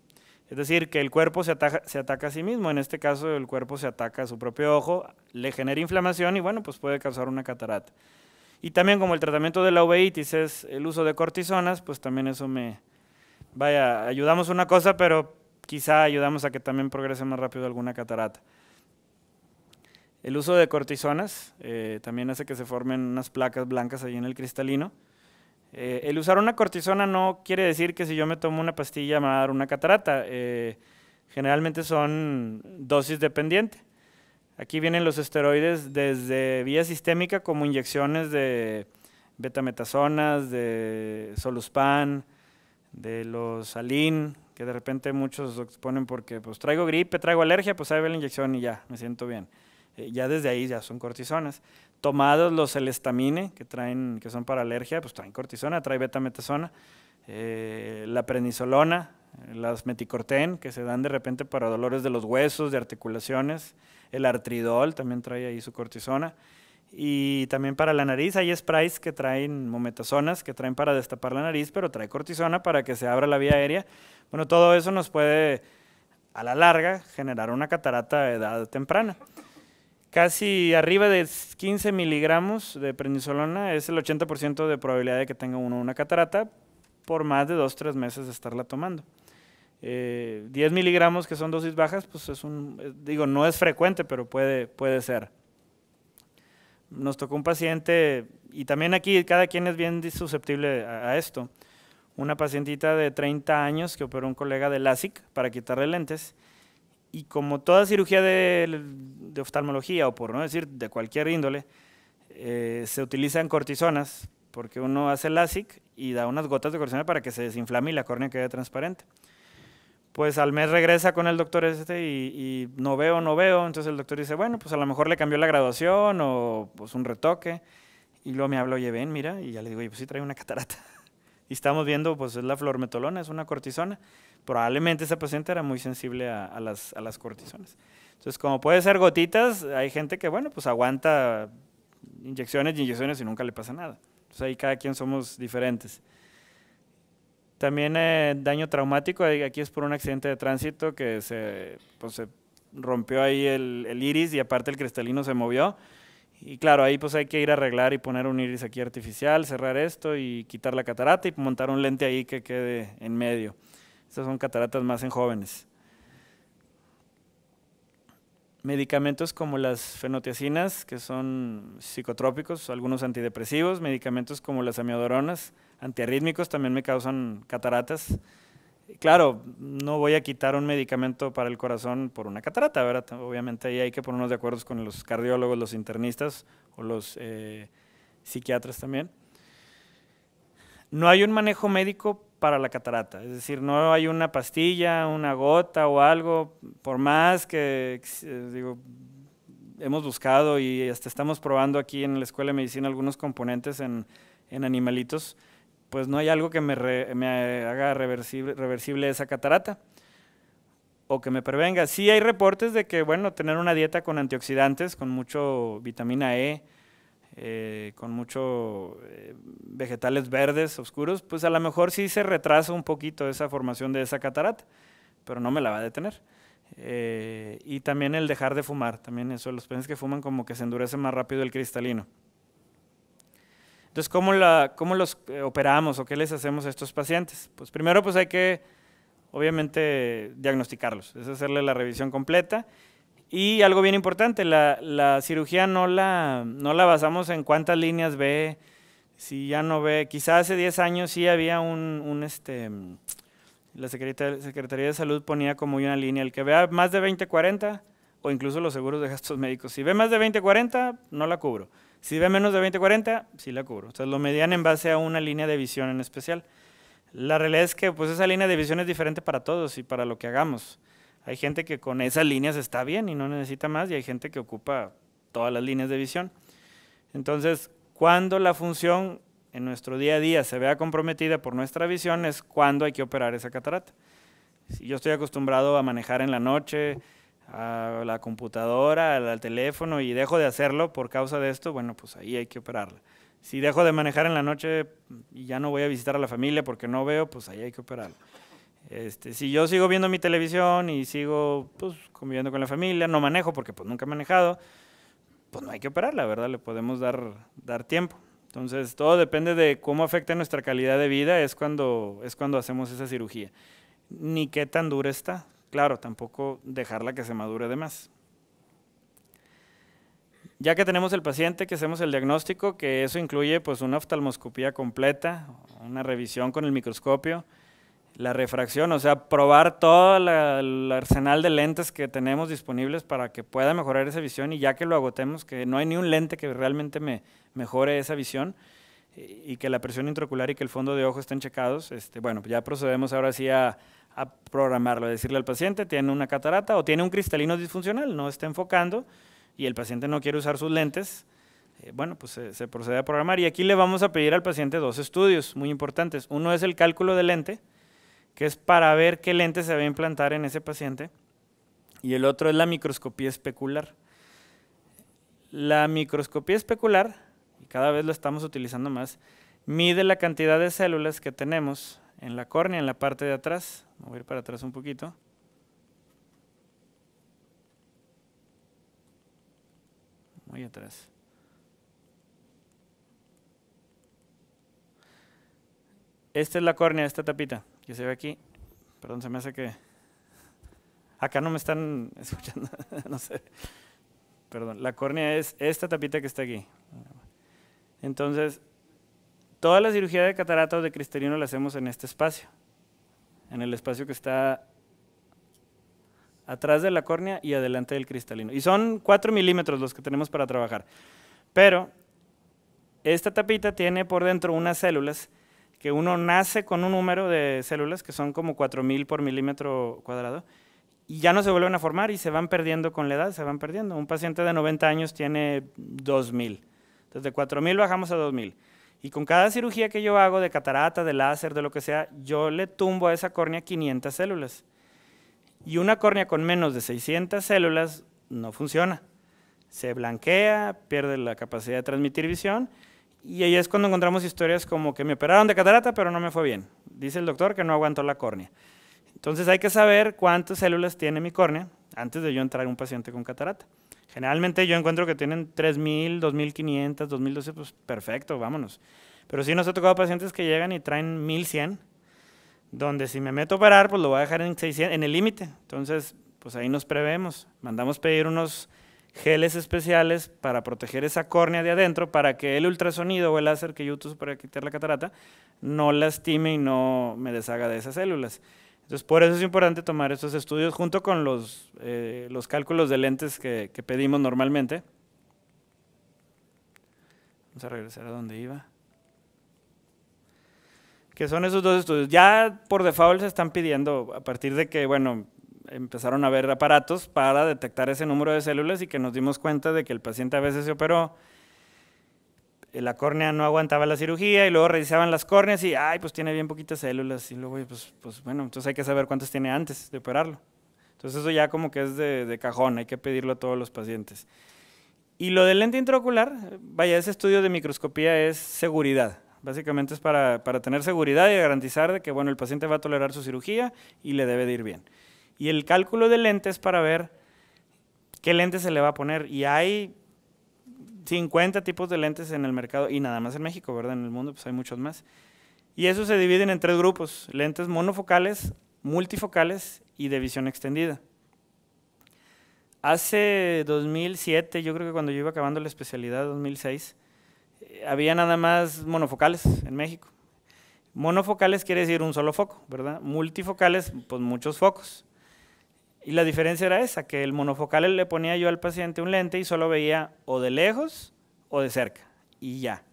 es decir, que el cuerpo se ataca, a sí mismo. En este caso, el cuerpo se ataca a su propio ojo, le genera inflamación y, bueno, pues puede causar una catarata. Y también como el tratamiento de la uveitis es el uso de cortisonas, pues también eso me... Vaya, ayudamos una cosa, pero quizá ayudamos a que también progrese más rápido alguna catarata. El uso de cortisonas eh, también hace que se formen unas placas blancas ahí en el cristalino. Eh, el usar una cortisona no quiere decir que si yo me tomo una pastilla me va a dar una catarata. Eh, generalmente son dosis dependiente. Aquí vienen los esteroides desde vía sistémica como inyecciones de betametasonas, de soluspan, de los alin, que de repente muchos exponen porque pues traigo gripe, traigo alergia, pues ahí ve la inyección y ya, me siento bien. Eh, ya desde ahí ya son cortisonas tomados los celestamine, que, traen, que son para alergia, pues traen cortisona, trae betametasona, eh, la prednisolona, las meticorten, que se dan de repente para dolores de los huesos, de articulaciones, el artridol también trae ahí su cortisona, y también para la nariz hay sprays que traen mometasonas que traen para destapar la nariz, pero trae cortisona para que se abra la vía aérea. Bueno, todo eso nos puede a la larga generar una catarata a edad temprana casi arriba de 15 miligramos de prednisolona es el 80% de probabilidad de que tenga uno una catarata por más de 2-3 meses de estarla tomando. 10 eh, miligramos que son dosis bajas, pues es un, eh, digo, no es frecuente, pero puede, ser. Nos tocó un paciente, y también aquí cada quien es bien susceptible a, a esto, una pacientita de 30 años que operó un colega de LASIK para quitarle lentes, y como toda cirugía de, oftalmología, o por no decir de cualquier índole, eh, se utilizan cortisonas, porque uno hace LASIK y da unas gotas de cortisona para que se desinflame y la córnea quede transparente. Pues al mes regresa con el doctor este y, no veo, no veo. Entonces el doctor dice, bueno, pues a lo mejor le cambió la graduación o pues un retoque. Y luego me habló oye, ven, mira. Y ya le digo, oye, pues sí trae una catarata. Y estamos viendo, pues es la flormetolona, es una cortisona. Probablemente esa paciente era muy sensible a, las, a las cortisonas. Entonces, como puede ser gotitas, hay gente que, bueno, pues aguanta inyecciones y inyecciones y nunca le pasa nada. Entonces ahí cada quien somos diferentes. También eh, daño traumático, aquí es por un accidente de tránsito que se, pues, se rompió ahí el, el iris y aparte el cristalino se movió. Y claro, ahí pues hay que ir a arreglar y poner un iris aquí artificial, cerrar esto y quitar la catarata y montar un lente ahí que quede en medio. Estas son cataratas más en jóvenes. Medicamentos como las fenotiacinas, que son psicotrópicos, algunos antidepresivos, medicamentos como las amiodoronas, antiarrítmicos también me causan cataratas. Claro, no voy a quitar un medicamento para el corazón por una catarata, Obviamente ahí hay que ponernos de acuerdo con los cardiólogos, los internistas o los eh, psiquiatras también. No hay un manejo médico para la catarata, es decir, no hay una pastilla, una gota o algo, por más que, eh, hemos buscado y hasta estamos probando aquí en la Escuela de Medicina algunos componentes en animalitos pues no hay algo que me, haga reversible, esa catarata o que me prevenga. Sí hay reportes de que, bueno, tener una dieta con antioxidantes, con mucho vitamina E, eh, con muchos eh, vegetales verdes oscuros, pues a lo mejor sí se retrasa un poquito esa formación de esa catarata, pero no me la va a detener. Eh, y también el dejar de fumar, también eso, los peces que fuman como que se endurece más rápido el cristalino. Entonces, ¿cómo, los eh, operamos o qué les hacemos a estos pacientes? Pues primero pues hay que, obviamente, diagnosticarlos, es hacerle la revisión completa. Y algo bien importante, la, cirugía no la, basamos en cuántas líneas ve, si ya no ve, quizá hace 10 años sí había un, este, la Secretaría, Secretaría, de Salud ponía como una línea, el que vea más de 20, 40, o incluso los seguros de gastos médicos, si ve más de 20, 40, no la cubro. Si ve menos de 20-40, sí la cubro. Entonces lo medían en base a una línea de visión en especial. La realidad es que pues esa línea de visión es diferente para todos y para lo que hagamos. Hay gente que con esas líneas está bien y no necesita más y hay gente que ocupa todas las líneas de visión. Entonces, cuando la función en nuestro día a día se vea comprometida por nuestra visión es cuando hay que operar esa catarata. Si yo estoy acostumbrado a manejar en la noche, a la computadora, al, teléfono y dejo de hacerlo por causa de esto, bueno, pues ahí hay que operarla. Si dejo de manejar en la noche y ya no voy a visitar a la familia porque no veo, pues ahí hay que operarla. Este, si yo sigo viendo mi televisión y sigo pues, conviviendo con la familia, no manejo porque pues nunca he manejado, pues no hay que operarla, ¿verdad? Le podemos dar, dar tiempo. Entonces, todo depende de cómo afecta nuestra calidad de vida, es cuando, es cuando hacemos esa cirugía. Ni qué tan dura está. Claro, tampoco dejarla que se madure de más. Ya que tenemos el paciente, que hacemos el diagnóstico, que eso incluye pues una oftalmoscopía completa, una revisión con el microscopio, la refracción, o sea, probar todo el arsenal de lentes que tenemos disponibles para que pueda mejorar esa visión y ya que lo agotemos, que no hay ni un lente que realmente me mejore esa visión y que la presión intraocular y que el fondo de ojo estén checados, este, bueno, ya procedemos ahora sí a, a programarlo, a decirle al paciente, tiene una catarata o tiene un cristalino disfuncional, no está enfocando y el paciente no quiere usar sus lentes, eh, bueno, pues eh, se, procede a programar. Y aquí le vamos a pedir al paciente dos estudios muy importantes. Uno es el cálculo de lente, que es para ver qué lente se va a implantar en ese paciente, y el otro es la microscopía especular. La microscopía especular, y cada vez lo estamos utilizando más, mide la cantidad de células que tenemos en la córnea, en la parte de atrás. Voy a ir para atrás un poquito. Muy atrás. Esta es la córnea, esta tapita que se ve aquí. Perdón, se me hace que... Acá no me están escuchando, no sé. Perdón, la córnea es esta tapita que está aquí. Entonces, Toda la cirugía de cataratas de cristalino la hacemos en este espacio, en el espacio que está atrás de la córnea y adelante del cristalino. Y son 4 milímetros los que tenemos para trabajar. Pero esta tapita tiene por dentro unas células que uno nace con un número de células que son como 4000 por milímetro cuadrado y ya no se vuelven a formar y se van perdiendo con la edad, se van perdiendo. Un paciente de 90 años tiene 2000. desde de 4000 bajamos a 2000. Y con cada cirugía que yo hago de catarata, de láser, de lo que sea, yo le tumbo a esa córnea 500 células. Y una córnea con menos de 600 células no funciona. Se blanquea, pierde la capacidad de transmitir visión. Y ahí es cuando encontramos historias como que me operaron de catarata, pero no me fue bien. Dice el doctor que no aguantó la córnea. Entonces hay que saber cuántas células tiene mi córnea antes de yo entrar a un paciente con catarata. Generalmente yo encuentro que tienen 3.000, 2.500, 2.200, pues perfecto, vámonos. Pero sí nos ha tocado pacientes que llegan y traen 1.100, donde si me meto a operar, pues lo voy a dejar en en el límite. Entonces, pues ahí nos prevemos. Mandamos pedir unos geles especiales para proteger esa córnea de adentro, para que el ultrasonido o el láser que yo uso para quitar la catarata no lastime y no me deshaga de esas células. Entonces, por eso es importante tomar estos estudios junto con los, eh, cálculos de lentes que, pedimos normalmente. Vamos a regresar a donde iba. Que son esos dos estudios. Ya por default se están pidiendo a partir de que, bueno, empezaron a haber aparatos para detectar ese número de células y que nos dimos cuenta de que el paciente a veces se operó eh, la córnea no aguantaba la cirugía y luego revisaban las córneas y, ay, pues tiene bien poquitas células y luego, pues, pues bueno, entonces hay que saber cuántas tiene antes de operarlo. Entonces eso ya como que es de, cajón, hay que pedirlo a todos los pacientes. Y lo del lente intraocular, vaya, ese estudio de microscopía es seguridad. Básicamente es para, tener seguridad y garantizar de que bueno, el paciente va a tolerar su cirugía y le debe de ir bien. Y el cálculo del lente es para ver qué lente se le va a poner. Y hay 50 tipos de lentes en el mercado y nada más en México, ¿verdad? En el mundo pues hay muchos más. Y esos se dividen en tres grupos, lentes monofocales, multifocales y de visión extendida. Hace 2007, yo creo que cuando yo iba acabando la especialidad, 2006, eh, había nada más monofocales en México. Monofocales quiere decir un solo foco, ¿verdad? Multifocales, pues muchos focos. Y la diferencia era esa, que el monofocal le ponía yo al paciente un lente y solo veía o de lejos o de cerca, y ya.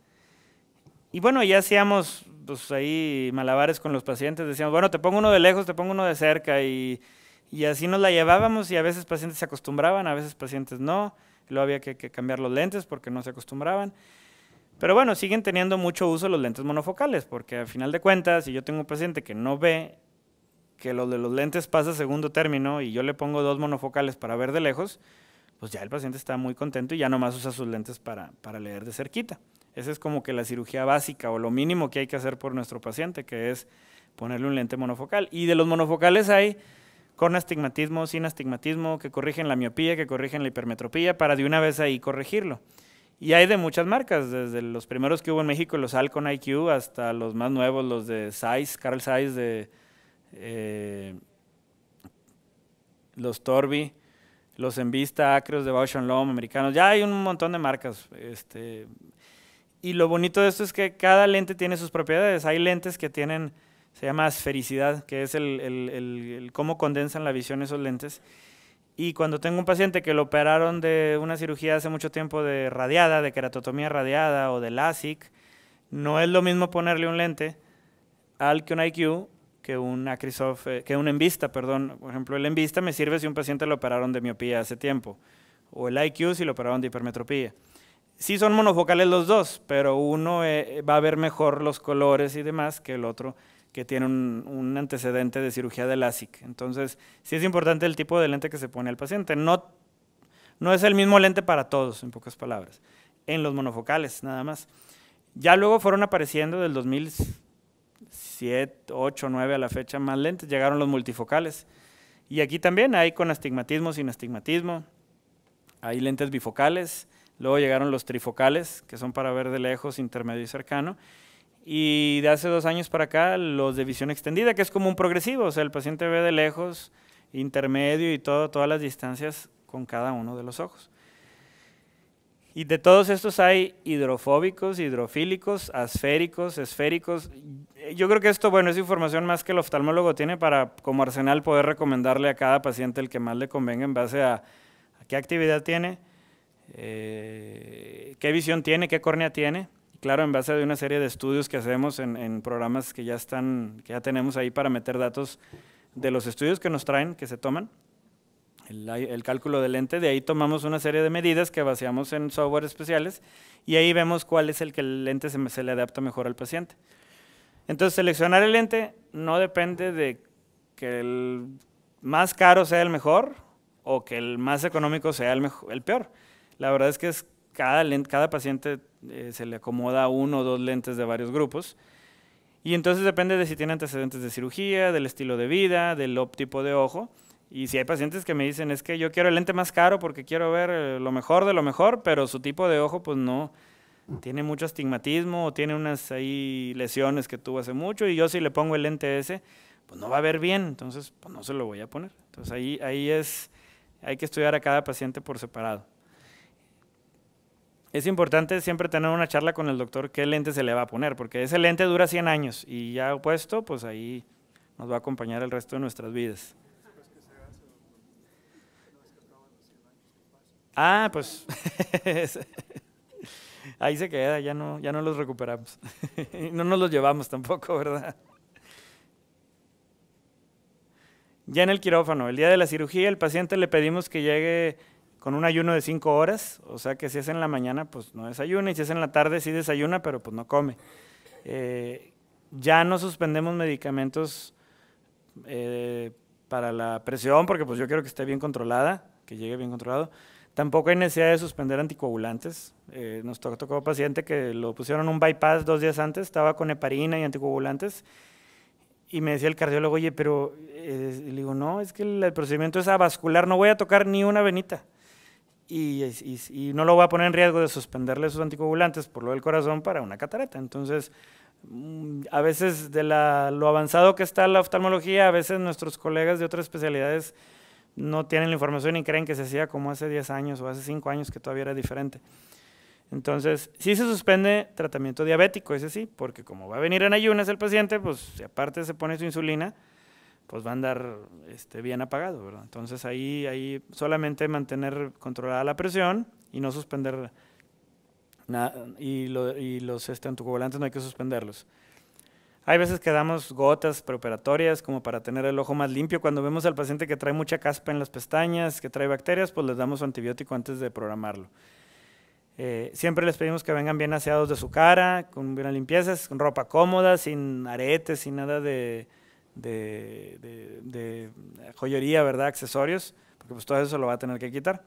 Y bueno, ya hacíamos pues, ahí malabares con los pacientes, decíamos, bueno, te pongo uno de lejos, te pongo uno de cerca, y, así nos la llevábamos y a veces pacientes se acostumbraban, a veces pacientes no, luego había que, que cambiar los lentes porque no se acostumbraban. Pero bueno, siguen teniendo mucho uso los lentes monofocales, porque al final de cuentas, si yo tengo un paciente que no ve que lo de los lentes pasa a segundo término y yo le pongo dos monofocales para ver de lejos, pues ya el paciente está muy contento y ya nomás usa sus lentes para, leer de cerquita. Esa es como que la cirugía básica o lo mínimo que hay que hacer por nuestro paciente, que es ponerle un lente monofocal. Y de los monofocales hay con astigmatismo, sin astigmatismo, que corrigen la miopía, que corrigen la hipermetropía, para de una vez ahí corregirlo. Y hay de muchas marcas, desde los primeros que hubo en México, los Alcon IQ, hasta los más nuevos, los de Sais, Carl Sais de eh, los Torbi, los Envista, Acros, de Bausch Lom, americanos. Ya hay un montón de marcas. Este, y lo bonito de esto es que cada lente tiene sus propiedades. Hay lentes que tienen, se llama esfericidad, que es el, cómo condensan la visión esos lentes. Y cuando tengo un paciente que lo operaron de una cirugía hace mucho tiempo de radiada, de queratotomía radiada o de LASIK, no es lo mismo ponerle un lente al que un IQ que un eh, que un envista, perdón. Por ejemplo, el envista me sirve si un paciente lo operaron de miopía hace tiempo, o el IQ si lo operaron de hipermetropía. Sí son monofocales los dos, pero uno eh, eh, va a ver mejor los colores y demás que el otro que tiene un, antecedente de cirugía de LASIK. Entonces, sí es importante el tipo de lente que se pone al paciente. No, no es el mismo lente para todos, en pocas palabras, en los monofocales nada más. Ya luego fueron apareciendo del 2000 7, 8, 9 a la fecha más lentes, llegaron los multifocales. Y aquí también hay con astigmatismo, sin astigmatismo, hay lentes bifocales, luego llegaron los trifocales, que son para ver de lejos, intermedio y cercano. Y de hace dos años para acá, los de visión extendida, que es como un progresivo, o sea, el paciente ve de lejos, intermedio y todo, todas las distancias con cada uno de los ojos. Y de todos estos hay hidrofóbicos, hidrofílicos, asféricos, esféricos. Yo creo que esto, bueno, es información más que el oftalmólogo tiene para, como arsenal, poder recomendarle a cada paciente el que más le convenga en base a, qué actividad tiene, eh, qué visión tiene, qué córnea tiene. Claro, en base a una serie de estudios que hacemos en, en programas que ya están, que ya tenemos ahí para meter datos de los estudios que nos traen, que se toman el, cálculo del lente, de ahí tomamos una serie de medidas que vaciamos en software especiales y ahí vemos cuál es el que el lente se, le adapta mejor al paciente. Entonces, seleccionar el lente no depende de que el más caro sea el mejor o que el más económico sea el, peor. La verdad es que es cada, cada paciente eh, se le acomoda uno o dos lentes de varios grupos. Y entonces depende de si tiene antecedentes de cirugía, del estilo de vida, del tipo de ojo. Y si hay pacientes que me dicen, es que yo quiero el lente más caro porque quiero ver eh, lo mejor de lo mejor, pero su tipo de ojo pues no tiene mucho astigmatismo o tiene unas ahí lesiones que tuvo hace mucho y yo si le pongo el lente ese, pues no va a ver bien, entonces pues no se lo voy a poner. Entonces ahí, ahí es, hay que estudiar a cada paciente por separado. Es importante siempre tener una charla con el doctor qué lente se le va a poner, porque ese lente dura 100 años y ya puesto, pues ahí nos va a acompañar el resto de nuestras vidas. Ah, pues ahí se queda, ya no, ya no los recuperamos. no nos los llevamos tampoco, ¿verdad? Ya en el quirófano, el día de la cirugía, el paciente le pedimos que llegue con un ayuno de cinco horas, o sea que si es en la mañana, pues no desayuna, y si es en la tarde, sí desayuna, pero pues no come. Eh, ya no suspendemos medicamentos eh, para la presión, porque pues yo quiero que esté bien controlada, que llegue bien controlado. Tampoco hay necesidad de suspender anticoagulantes. Eh, nos tocó, un paciente que lo pusieron un bypass dos días antes, estaba con heparina y anticoagulantes. Y me decía el cardiólogo, oye, pero eh, le digo, no, es que el, procedimiento es avascular, no voy a tocar ni una venita. Y, no lo voy a poner en riesgo de suspenderle sus anticoagulantes por lo del corazón para una catarata. Entonces, mm, a veces de lo avanzado que está la oftalmología, a veces nuestros colegas de otras especialidades no tienen la información y creen que se hacía como hace 10 años o hace 5 años que todavía era diferente. Entonces, sí se suspende tratamiento diabético, ese sí, porque como va a venir en ayunas el paciente, pues si aparte se pone su insulina, pues va a andar este, bien apagado, Entonces ahí, ahí solamente mantener controlada la presión y no suspender nada, y, los este, anticoagulantes no hay que suspenderlos. Hay veces que damos gotas preparatorias como para tener el ojo más limpio. Cuando vemos al paciente que trae mucha caspa en las pestañas, que trae bacterias, pues les damos antibiótico antes de programarlo. Eh, siempre les pedimos que vengan bien aseados de su cara, con buenas limpiezas, con ropa cómoda, sin aretes, sin nada de, de, joyería, ¿verdad? Accesorios, porque pues todo eso lo va a tener que quitar.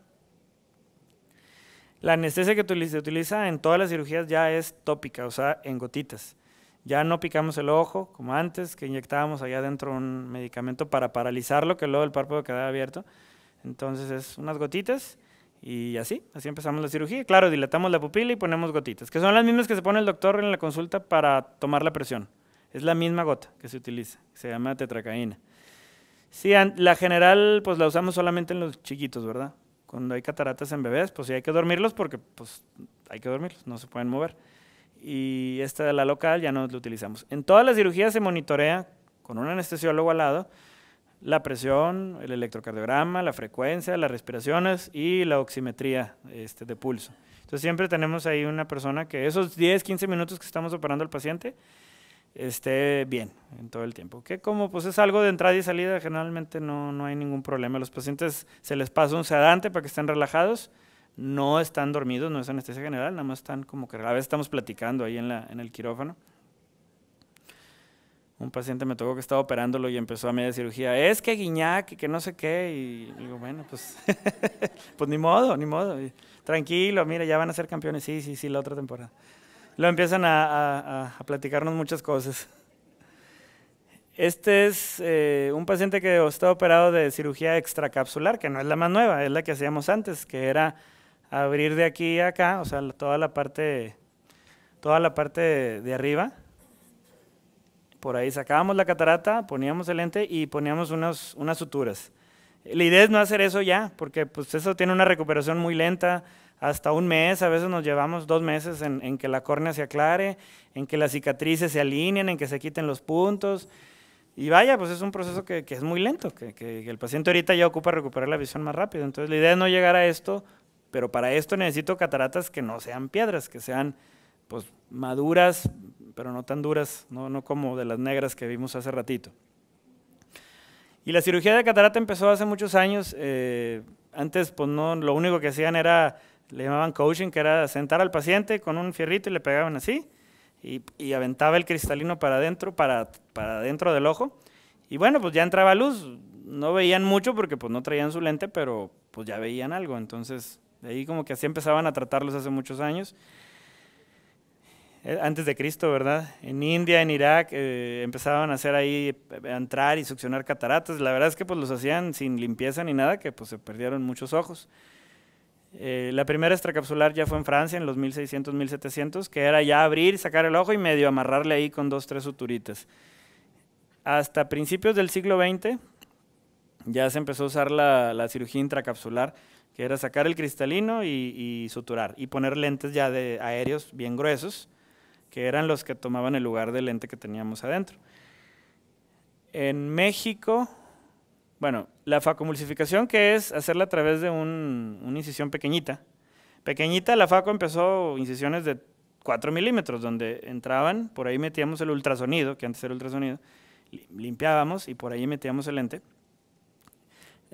La anestesia que se utiliza en todas las cirugías ya es tópica, o sea, en gotitas. Ya no picamos el ojo como antes, que inyectábamos allá adentro un medicamento para paralizarlo, que luego el párpado quedaba abierto. Entonces es unas gotitas y así, así empezamos la cirugía. Claro, dilatamos la pupila y ponemos gotitas, que son las mismas que se pone el doctor en la consulta para tomar la presión. Es la misma gota que se utiliza, se llama tetracaína. Sí, la general pues la usamos solamente en los chiquitos, ¿verdad? Cuando hay cataratas en bebés, pues sí hay que dormirlos porque pues hay que dormirlos, no se pueden mover y esta de la local ya no la utilizamos. En todas las cirugías se monitorea con un anestesiólogo al lado la presión, el electrocardiograma, la frecuencia, las respiraciones y la oximetría este, de pulso. Entonces siempre tenemos ahí una persona que esos 10, 15 minutos que estamos operando al paciente esté bien en todo el tiempo. Que como pues es algo de entrada y salida, generalmente no, no hay ningún problema. A los pacientes se les pasa un sedante para que estén relajados no están dormidos, no es anestesia general, nada más están como que a veces estamos platicando ahí en, el quirófano. Un paciente me tocó que estaba operándolo y empezó a media cirugía, es que guiñac, que no sé qué, y digo, bueno, pues, pues, ni modo, ni modo. Tranquilo, mira, ya van a ser campeones, sí, sí, sí, la otra temporada. Lo empiezan a, platicarnos muchas cosas. Este es eh, un paciente que está operado de cirugía extracapsular, que no es la más nueva, es la que hacíamos antes, que era abrir de aquí a acá, o sea, toda la parte, toda la parte de, arriba. Por ahí sacábamos la catarata, poníamos el lente y poníamos unas, unas suturas. La idea es no hacer eso ya, porque pues eso tiene una recuperación muy lenta, hasta un mes, a veces nos llevamos dos meses en, que la córnea se aclare, en que las cicatrices se alineen, en que se quiten los puntos. Y vaya, pues es un proceso que, es muy lento, que, que, el paciente ahorita ya ocupa recuperar la visión más rápido. Entonces la idea es no llegar a esto pero para esto necesito cataratas que no sean piedras, que sean pues maduras, pero no tan duras, no, como de las negras que vimos hace ratito. Y la cirugía de catarata empezó hace muchos años. Eh, antes, pues no, lo único que hacían era, le llamaban coaching, que era sentar al paciente con un fierrito y le pegaban así, y, y aventaba el cristalino para adentro, para, para del ojo. Y bueno, pues ya entraba luz. No veían mucho porque pues no traían su lente, pero pues ya veían algo. Entonces de ahí como que así empezaban a tratarlos hace muchos años. Eh, antes de Cristo, ¿verdad? En India, en Irak, eh, empezaban a hacer ahí, eh, entrar y succionar cataratas. La verdad es que pues los hacían sin limpieza ni nada, que pues se perdieron muchos ojos. la primera extracapsular ya fue en Francia, en los 1600, 1700, que era ya abrir, sacar el ojo y medio amarrarle ahí con dos, tres suturitas. Hasta principios del siglo XX ya se empezó a usar la cirugía intracapsular que era sacar el cristalino y, suturar y poner lentes ya de aéreos bien gruesos, que eran los que tomaban el lugar del lente que teníamos adentro. En México, bueno, la facomulsificación que es hacerla a través de una incisión pequeñita. Pequeñita, la faco empezó incisiones de 4 milímetros, donde entraban, por ahí metíamos el ultrasonido, que antes era ultrasonido, limpiábamos y por ahí metíamos el lente.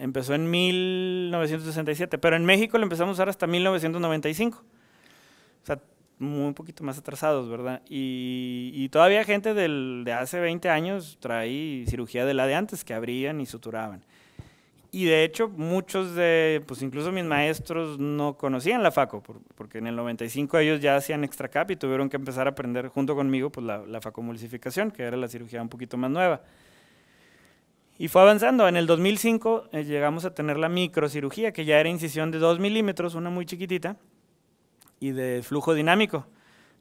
Empezó en 1967, pero en México lo empezamos a usar hasta 1995. O sea, muy poquito más atrasados, ¿verdad? Y, todavía gente de hace 20 años trae cirugía de la de antes, que abrían y suturaban. Y de hecho, muchos de, pues incluso mis maestros no conocían la FACO, porque en el 95 ellos ya hacían extra cap y tuvieron que empezar a aprender junto conmigo pues, la, la facomulsificación, que era la cirugía un poquito más nueva. Y fue avanzando. En el 2005 eh, llegamos a tener la microcirugía, que ya era incisión de 2 milímetros, una muy chiquitita, y de flujo dinámico,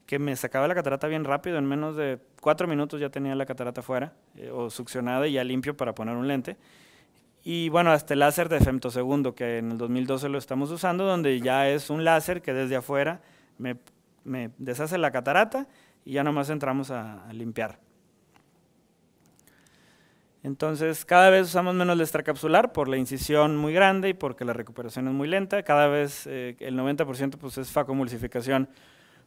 que me sacaba la catarata bien rápido. En menos de 4 minutos ya tenía la catarata fuera, eh, o succionada y ya limpio para poner un lente. Y bueno, hasta el láser de femtosegundo, que en el 2012 lo estamos usando, donde ya es un láser que desde afuera me, deshace la catarata y ya nomás entramos a limpiar. Entonces, cada vez usamos menos de extracapsular por la incisión muy grande y porque la recuperación es muy lenta. Cada vez eh, el 90% pues, es facomulsificación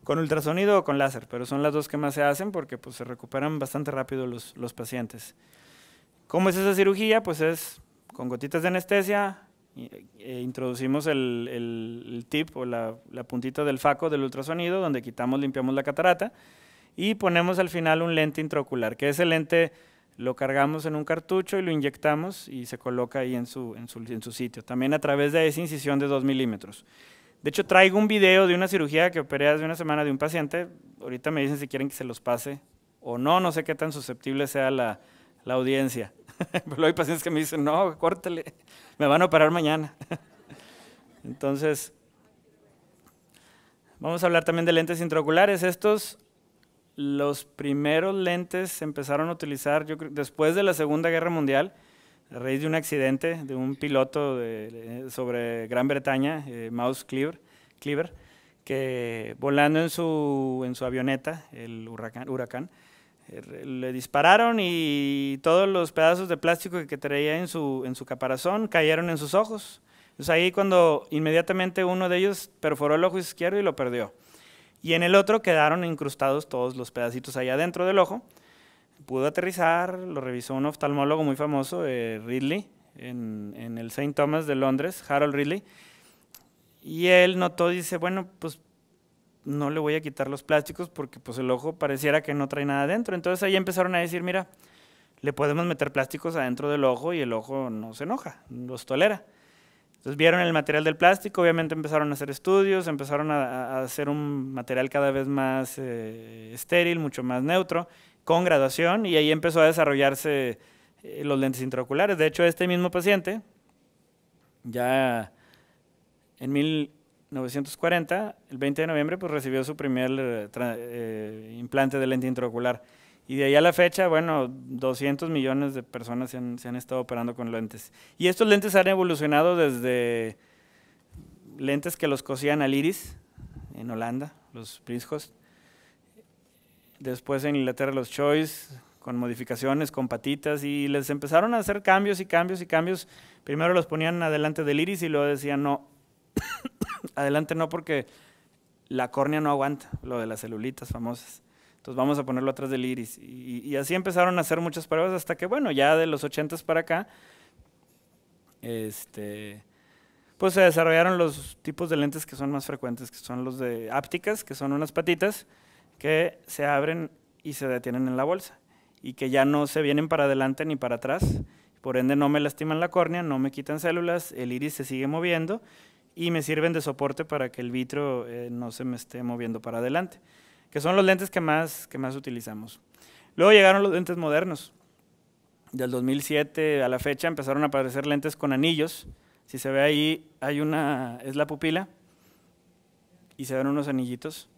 con ultrasonido o con láser, pero son las dos que más se hacen porque pues, se recuperan bastante rápido los, pacientes. ¿Cómo es esa cirugía? Pues es con gotitas de anestesia, eh, introducimos el, tip o la, puntita del faco del ultrasonido, donde quitamos, limpiamos la catarata y ponemos al final un lente intraocular, que es el lente lo cargamos en un cartucho y lo inyectamos y se coloca ahí en su, en su, sitio, también a través de esa incisión de 2 milímetros. De hecho, traigo un video de una cirugía que operé hace una semana de un paciente, ahorita me dicen si quieren que se los pase o no, no sé qué tan susceptible sea la, la audiencia. Pero hay pacientes que me dicen, no, córtale, me van a operar mañana. Entonces, vamos a hablar también de lentes intraoculares. Estos los primeros lentes se empezaron a utilizar yo después de la Segunda Guerra Mundial, a raíz de un accidente de un piloto eh, sobre Gran Bretaña, Mouse eh, Maus Cleaver, que volando en su, en su avioneta, el huracán, huracán eh, le dispararon y todos los pedazos de plástico que traía en su, en su caparazón cayeron en sus ojos. es ahí cuando inmediatamente uno de ellos perforó el ojo izquierdo y lo perdió. Y en el otro quedaron incrustados todos los pedacitos allá adentro del ojo. Pudo aterrizar, lo revisó un oftalmólogo muy famoso, eh, Ridley, en, el St. Thomas de Londres, Harold Ridley. Y él notó, dice, bueno, pues no le voy a quitar los plásticos porque pues el ojo pareciera que no trae nada dentro. Entonces ahí empezaron a decir, mira, le podemos meter plásticos adentro del ojo y el ojo no se enoja, los tolera. Entonces vieron el material del plástico, obviamente empezaron a hacer estudios, empezaron a, hacer un material cada vez más eh, estéril, mucho más neutro, con graduación, y ahí empezó a desarrollarse eh, los lentes intraoculares. De hecho, este mismo paciente, ya en 1940, el 20 de noviembre, pues recibió su primer eh, implante de lente intraocular. Y de ahí a la fecha, bueno, 200 millones de personas se han, estado operando con lentes. Y estos lentes han evolucionado desde lentes que los cosían al iris en Holanda, los Prinshost. Después en Inglaterra los Choice, con modificaciones, con patitas, y les empezaron a hacer cambios y cambios y cambios. Primero los ponían adelante del iris y luego decían no, adelante no porque la córnea no aguanta, lo de las celulitas famosas. Entonces vamos a ponerlo atrás del iris. Y, así empezaron a hacer muchas pruebas hasta que, bueno, ya de los 80 para acá, este, pues se desarrollaron los tipos de lentes que son más frecuentes, que son los de ápticas, que son unas patitas que se abren y se detienen en la bolsa y que ya no se vienen para adelante ni para atrás. Por ende no me lastiman la córnea, no me quitan células, el iris se sigue moviendo y me sirven de soporte para que el vitro eh, no se me esté moviendo para adelante que son los lentes que más, que más utilizamos. Luego llegaron los lentes modernos. Del 2007 a la fecha empezaron a aparecer lentes con anillos. Si se ve ahí, hay una, es la pupila y se ven unos anillitos.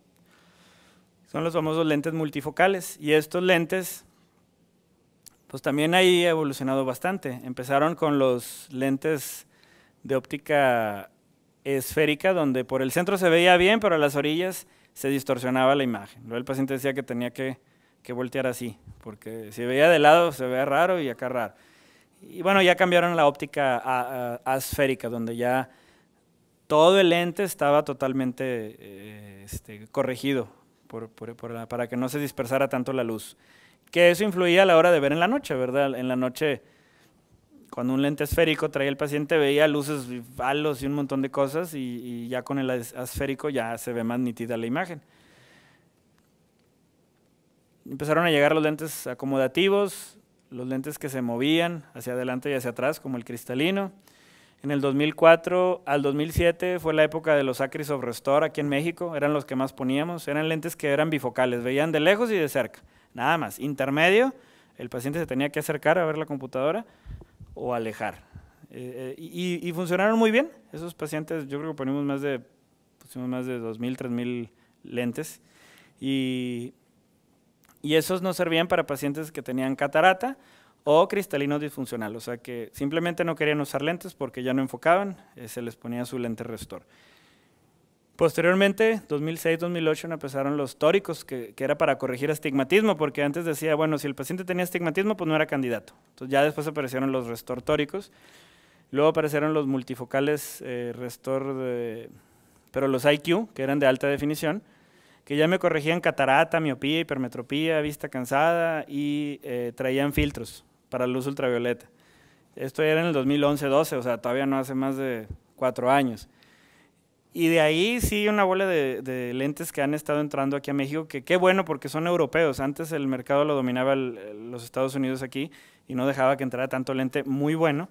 Son los famosos lentes multifocales y estos lentes pues también ahí ha evolucionado bastante. Empezaron con los lentes de óptica esférica, donde por el centro se veía bien, pero a las orillas se distorsionaba la imagen. Luego el paciente decía que tenía que, que voltear así, porque si veía de lado se veía raro y acá raro. Y bueno, ya cambiaron la óptica a, donde ya todo el lente estaba totalmente eh, este, corregido para que no se dispersara tanto la luz. Que eso influía a la hora de ver en la noche, ¿verdad? En la noche cuando un lente esférico traía el paciente, veía luces, halos y un montón de cosas y, y ya con el esférico ya se ve más nitida la imagen. Empezaron a llegar los lentes acomodativos, los lentes que se movían hacia adelante y hacia atrás, como el cristalino. En el 2004 al 2007 fue la época de los Acris of Restore aquí en México, eran los que más poníamos, eran lentes que eran bifocales, veían de lejos y de cerca, nada más. Intermedio, el paciente se tenía que acercar a ver la computadora o alejar. Eh, eh, y, funcionaron muy bien. Esos pacientes, yo creo que ponemos más de, pusimos más de 2.000, 3.000 lentes. Y, y esos no servían para pacientes que tenían catarata o cristalino disfuncional, o sea que simplemente no querían usar lentes porque ya no enfocaban, eh, se les ponía su lente restor. Posteriormente, 2006-2008, empezaron los tóricos, que, era para corregir astigmatismo, porque antes decía, bueno, si el paciente tenía astigmatismo, pues no era candidato. Entonces ya después aparecieron los restor tóricos, luego aparecieron los multifocales eh, restor, pero los IQ, que eran de alta definición, que ya me corregían catarata, miopía, hipermetropía, vista cansada y eh, traían filtros para luz ultravioleta. Esto era en el 2011-12, o sea, todavía no hace más de cuatro años. Y de ahí sí una bola de, lentes que han estado entrando aquí a México, que qué bueno porque son europeos. Antes el mercado lo dominaba los Estados Unidos aquí y no dejaba que entrara tanto lente muy bueno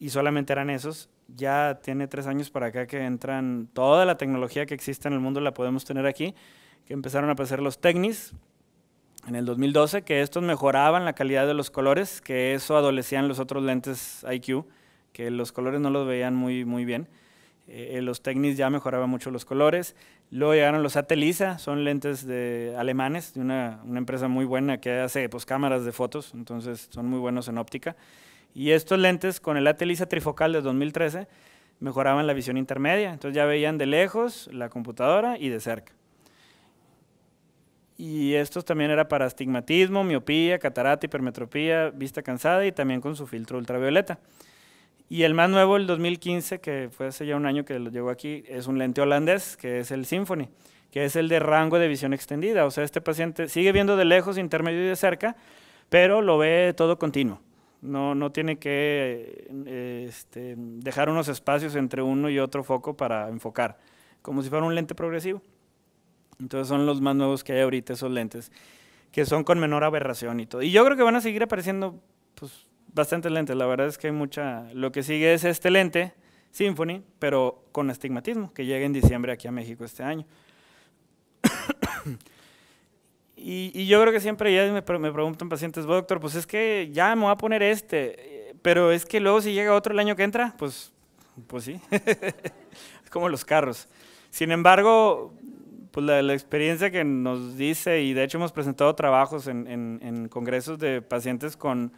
y solamente eran esos. Ya tiene tres años para acá que entran toda la tecnología que existe en el mundo, la podemos tener aquí, que empezaron a aparecer los Technis en el 2012, que estos mejoraban la calidad de los colores, que eso adolecían los otros lentes IQ, que los colores no los veían muy, muy bien. Eh, los Technics ya mejoraban mucho los colores. Luego llegaron los Atelisa, son lentes de alemanes, de una, empresa muy buena que hace pues, cámaras de fotos, entonces son muy buenos en óptica. Y estos lentes con el Atelisa trifocal de 2013 mejoraban la visión intermedia, entonces ya veían de lejos la computadora y de cerca. Y estos también era para astigmatismo, miopía, catarata, hipermetropía, vista cansada y también con su filtro ultravioleta. Y el más nuevo, el 2015, que fue hace ya un año que lo llegó aquí, es un lente holandés, que es el Symphony, que es el de rango de visión extendida. O sea, este paciente sigue viendo de lejos, intermedio y de cerca, pero lo ve todo continuo. No, no tiene que eh, este, dejar unos espacios entre uno y otro foco para enfocar, como si fuera un lente progresivo. Entonces son los más nuevos que hay ahorita esos lentes, que son con menor aberración y todo. Y yo creo que van a seguir apareciendo pues, bastante lentes. La verdad es que hay mucha. Lo que sigue es este lente, Symphony, pero con astigmatismo, que llega en diciembre aquí a México este año. y, yo creo que siempre ya me, me preguntan pacientes, doctor, pues es que ya me voy a poner este, pero es que luego si llega otro el año que entra, pues, pues sí. es como los carros. Sin embargo, pues la, experiencia que nos dice, y de hecho hemos presentado trabajos en, en congresos de pacientes con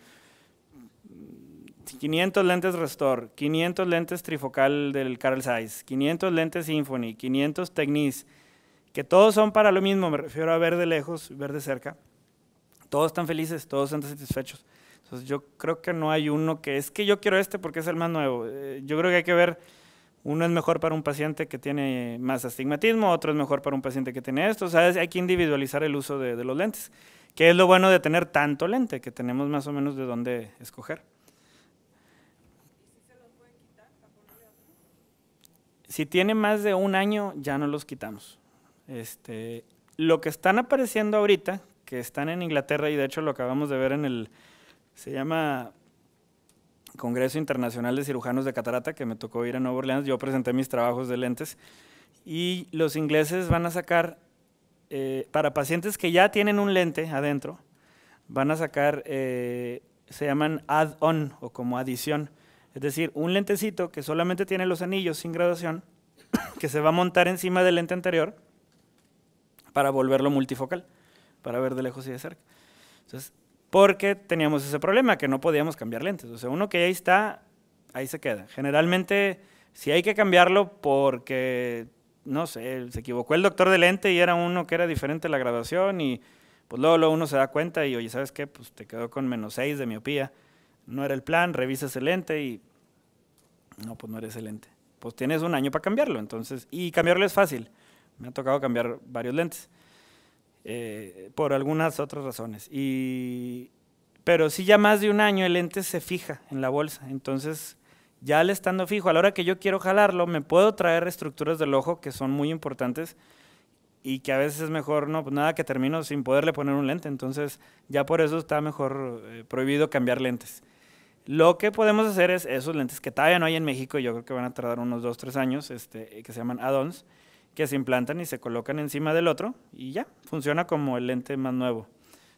500 lentes Restore, 500 lentes trifocal del Carl Zeiss, 500 lentes Symphony, 500 Technis, que todos son para lo mismo, me refiero a ver de lejos, ver de cerca. Todos están felices, todos están satisfechos. Entonces yo creo que no hay uno que es que yo quiero este porque es el más nuevo. Eh, yo creo que hay que ver, uno es mejor para un paciente que tiene más astigmatismo, otro es mejor para un paciente que tiene esto. O sea, hay que individualizar el uso de, de los lentes, que es lo bueno de tener tanto lente, que tenemos más o menos de dónde escoger. Si tiene más de un año, ya no los quitamos. Este, lo que están apareciendo ahorita, que están en Inglaterra, y de hecho lo acabamos de ver en el, se llama Congreso Internacional de Cirujanos de Catarata, que me tocó ir a Nueva Orleans, yo presenté mis trabajos de lentes, y los ingleses van a sacar, eh, para pacientes que ya tienen un lente adentro, van a sacar, eh, se llaman add-on o como adición. Es decir, un lentecito que solamente tiene los anillos sin graduación, que se va a montar encima del lente anterior para volverlo multifocal, para ver de lejos y de cerca. Entonces, porque teníamos ese problema, que no podíamos cambiar lentes. O sea, uno que ahí está, ahí se queda. Generalmente, si hay que cambiarlo porque, no sé, se equivocó el doctor de lente y era uno que era diferente la graduación y pues luego, uno se da cuenta y, oye, ¿sabes qué? Pues te quedó con menos 6 de miopía no era el plan, revisas el lente y no, pues no eres el Pues tienes un año para cambiarlo, entonces, y cambiarlo es fácil. Me ha tocado cambiar varios lentes, eh, por algunas otras razones. pero si ya más de un año el lente se fija en la bolsa, entonces ya al estando fijo, a la hora que yo quiero jalarlo, me puedo traer estructuras del ojo que son muy importantes y que a veces es mejor, no, pues nada, que termino sin poderle poner un lente. Entonces, ya por eso está mejor eh, prohibido cambiar lentes. Lo que podemos hacer es esos lentes que todavía no hay en México, yo creo que van a tardar unos 2, 3 años, este, eh, que se llaman add-ons, que se implantan y se colocan encima del otro y ya, funciona como el lente más nuevo.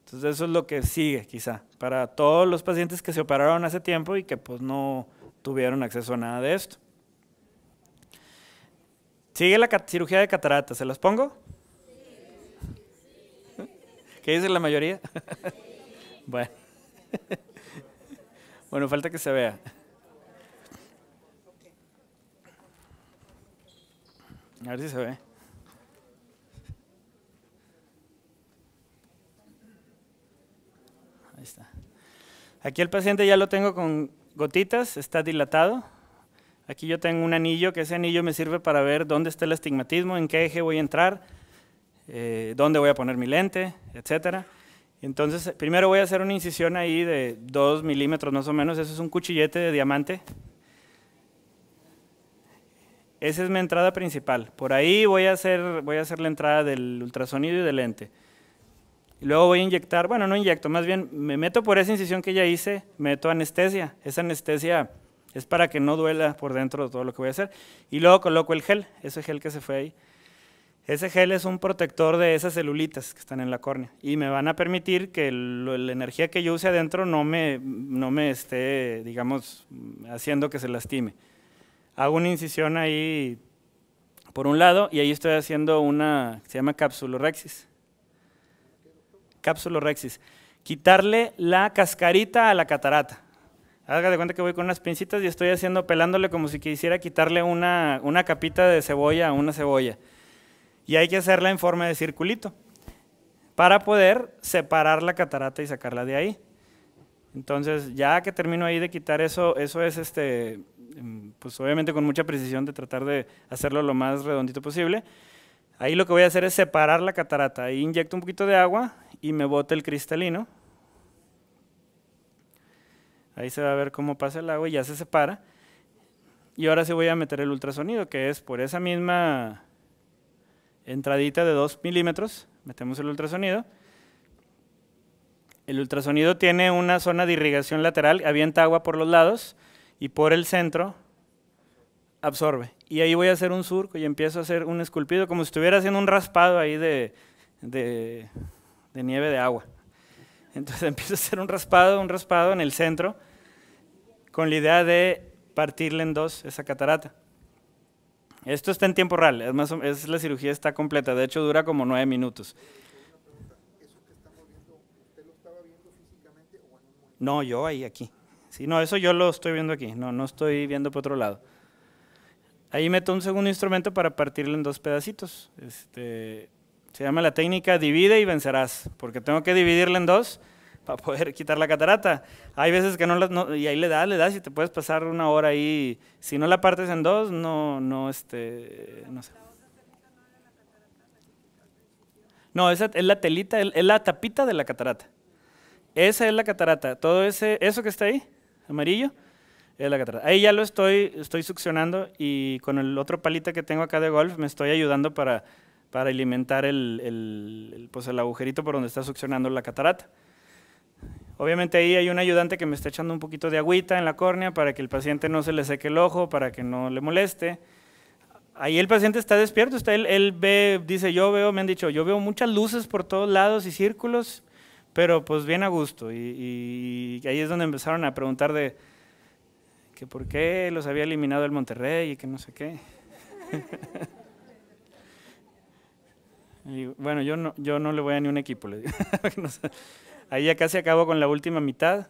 Entonces eso es lo que sigue quizá para todos los pacientes que se operaron hace tiempo y que pues no tuvieron acceso a nada de esto. Sigue la cirugía de cataratas, ¿se los pongo? ¿Qué dice la mayoría? bueno. Bueno, falta que se vea. A ver si se ve. Ahí está. Aquí el paciente ya lo tengo con gotitas, está dilatado. Aquí yo tengo un anillo, que ese anillo me sirve para ver dónde está el astigmatismo, en qué eje voy a entrar, eh, dónde voy a poner mi lente, etcétera. Entonces, primero voy a hacer una incisión ahí de 2 milímetros más o menos. Eso es un cuchillete de diamante. Esa es mi entrada principal. Por ahí voy a hacer, voy a la entrada del ultrasonido y del lente. Y luego voy a inyectar, bueno, no inyecto, más bien me meto por esa incisión que ya hice, meto anestesia. Esa anestesia es para que no duela por dentro de todo lo que voy a hacer. Y luego coloco el gel, ese gel que se fue ahí. Ese gel es un protector de esas celulitas que están en la córnea y me van a permitir que la energía que yo use adentro no me, no me esté, digamos, haciendo que se lastime. Hago una incisión ahí por un lado y ahí estoy haciendo una, se llama capsulorexis. Capsulorexis. Quitarle la cascarita a la catarata. Haga de cuenta que voy con unas pincitas y estoy haciendo, pelándole como si quisiera quitarle una, una capita de cebolla a una cebolla. Y hay que hacerla en forma de circulito para poder separar la catarata y sacarla de ahí. Entonces, ya que termino ahí de quitar eso, eso es este, mm, pues obviamente con mucha precisión de tratar de hacerlo lo más redondito posible. Ahí lo que voy a hacer es separar la catarata. Ahí inyecto un poquito de agua y me bota el cristalino. Ahí se va a ver cómo pasa el agua y ya se separa. Y ahora sí voy a meter el ultrasonido, que es por esa misma entradita de 2 milímetros, metemos el ultrasonido. El ultrasonido tiene una zona de irrigación lateral, avienta agua por los lados y por el centro absorbe. Y ahí voy a hacer un surco y empiezo a hacer un esculpido, como si estuviera haciendo un raspado ahí de, nieve de agua. Entonces empiezo a hacer un raspado, un raspado en el centro, con la idea de partirle en dos esa catarata. Esto está en tiempo real, es, más, la cirugía está completa, de hecho dura como nueve minutos. No, yo ahí, aquí. Sí, no, eso yo lo estoy viendo aquí, no, no estoy viendo por otro lado. Ahí meto un segundo instrumento para partirlo en dos pedacitos. Este, se llama la técnica divide y vencerás, porque tengo que dividirle en dos para poder quitar la catarata. Hay veces que no, y ahí le da, le das y te puedes pasar una hora ahí. Si no la partes en dos, no, no, este, no sé. No, esa es la telita, es la tapita de la catarata. Esa es la catarata. Todo ese, eso que está ahí, amarillo, es la catarata. Ahí ya lo estoy, estoy succionando y con el otro palito que tengo acá de golf me estoy ayudando para, para alimentar el, el, pues el agujerito por donde está succionando la catarata. Obviamente ahí hay un ayudante que me está echando un poquito de agüita en la córnea para que el paciente no se le seque el ojo, para que no le moleste. Ahí el paciente está despierto, está él, él ve, dice, yo veo, me han dicho, yo veo muchas luces por todos lados y círculos, pero pues bien a gusto. Y, ahí es donde empezaron a preguntar de que por qué los había eliminado el Monterrey y que no sé qué. bueno, yo no, yo no le voy a ni un equipo, le digo. Ahí ya casi acabo con la última mitad.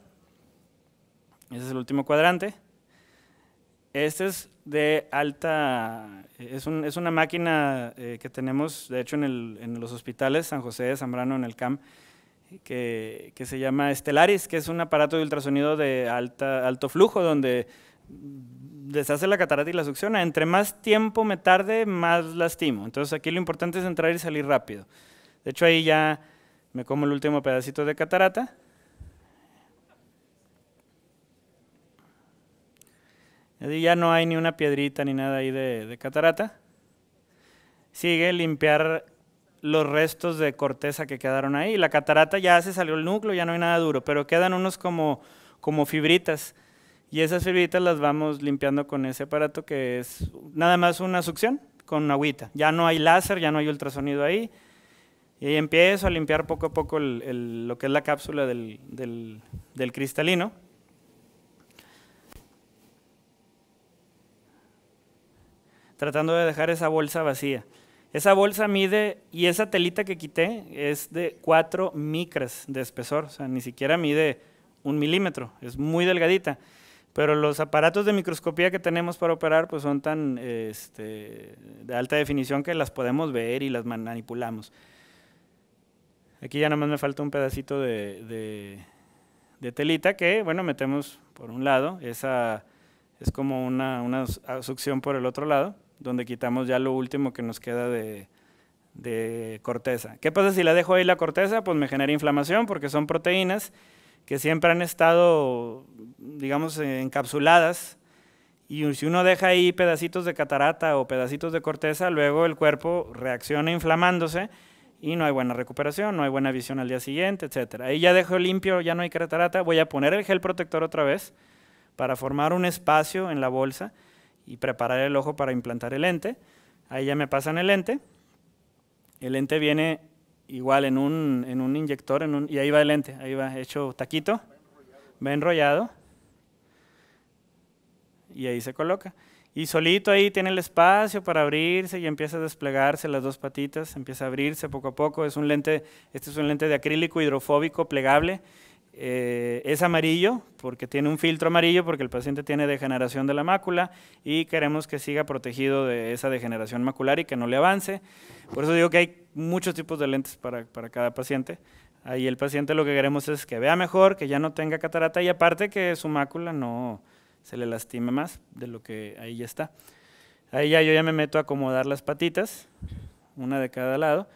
Ese es el último cuadrante. Este es de alta, es, una máquina eh, que tenemos, de hecho, en, los hospitales San José de Zambrano, en el CAM, que, que, se llama Estelaris, que es un aparato de ultrasonido de alta, alto flujo, donde deshace la catarata y la succiona. Entre más tiempo me tarde, más lastimo. Entonces aquí lo importante es entrar y salir rápido. De hecho, ahí ya me como el último pedacito de catarata. ya no hay ni una piedrita ni nada ahí de, catarata. Sigue limpiar los restos de corteza que quedaron ahí. La catarata ya se salió el núcleo, ya no hay nada duro, pero quedan unos como, como fibritas. Y esas fibritas las vamos limpiando con ese aparato que es nada más una succión con agüita. Ya no hay láser, ya no hay ultrasonido ahí. Y empiezo a limpiar poco a poco lo que es la cápsula del, cristalino. Tratando de dejar esa bolsa vacía. Esa bolsa mide, y esa telita que quité es de 4 micras de espesor, o sea, ni siquiera mide un milímetro, es muy delgadita. Pero los aparatos de microscopía que tenemos para operar pues son tan este, de alta definición que las podemos ver y las manipulamos. Aquí ya nada más me falta un pedacito de, telita que, bueno, metemos por un lado. Esa es como una, una, succión por el otro lado, donde quitamos ya lo último que nos queda de, de corteza. ¿Qué pasa si la dejo ahí la corteza? Pues me genera inflamación porque son proteínas que siempre han estado, digamos, encapsuladas y si uno deja ahí pedacitos de catarata o pedacitos de corteza, luego el cuerpo reacciona inflamándose y no hay buena recuperación, no hay buena visión al día siguiente, etcétera. Ahí ya dejo limpio, ya no hay catarata, voy a poner el gel protector otra vez para formar un espacio en la bolsa y preparar el ojo para implantar el lente. Ahí ya me pasan el lente. El lente viene igual en un, en un inyector, en un, y ahí va el lente, ahí va hecho taquito, va enrollado, y ahí se coloca. Y solito ahí tiene el espacio para abrirse y empieza a desplegarse las dos patitas, empieza a abrirse poco a poco. Es un lente, este es un lente de acrílico hidrofóbico plegable. Eh, es amarillo porque tiene un filtro amarillo porque el paciente tiene degeneración de la mácula y queremos que siga protegido de esa degeneración macular y que no le avance. Por eso digo que hay muchos tipos de lentes para, para cada paciente. Ahí el paciente lo que queremos es que vea mejor, que ya no tenga catarata y aparte que su mácula no, se le lastime más de lo que ahí ya está. Ahí ya yo ya me meto a acomodar las patitas, una de cada lado,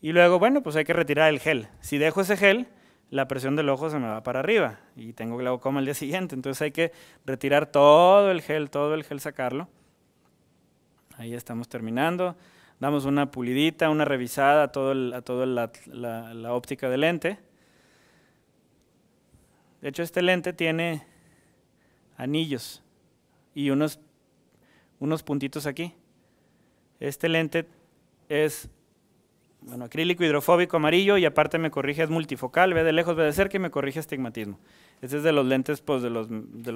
y luego, bueno, pues hay que retirar el gel. Si dejo ese gel, la presión del ojo se me va para arriba y tengo glaucoma el día siguiente, entonces hay que retirar todo el gel, todo el gel sacarlo. Ahí estamos terminando. Damos una pulidita, una revisada a toda la, la óptica del lente. De hecho, este lente tiene anillos y unos, unos puntitos aquí. Este lente es bueno, acrílico hidrofóbico amarillo y aparte me corrige, es multifocal, ve de lejos, ve de cerca y me corrige astigmatismo. Este es de los lentes pues, de, los,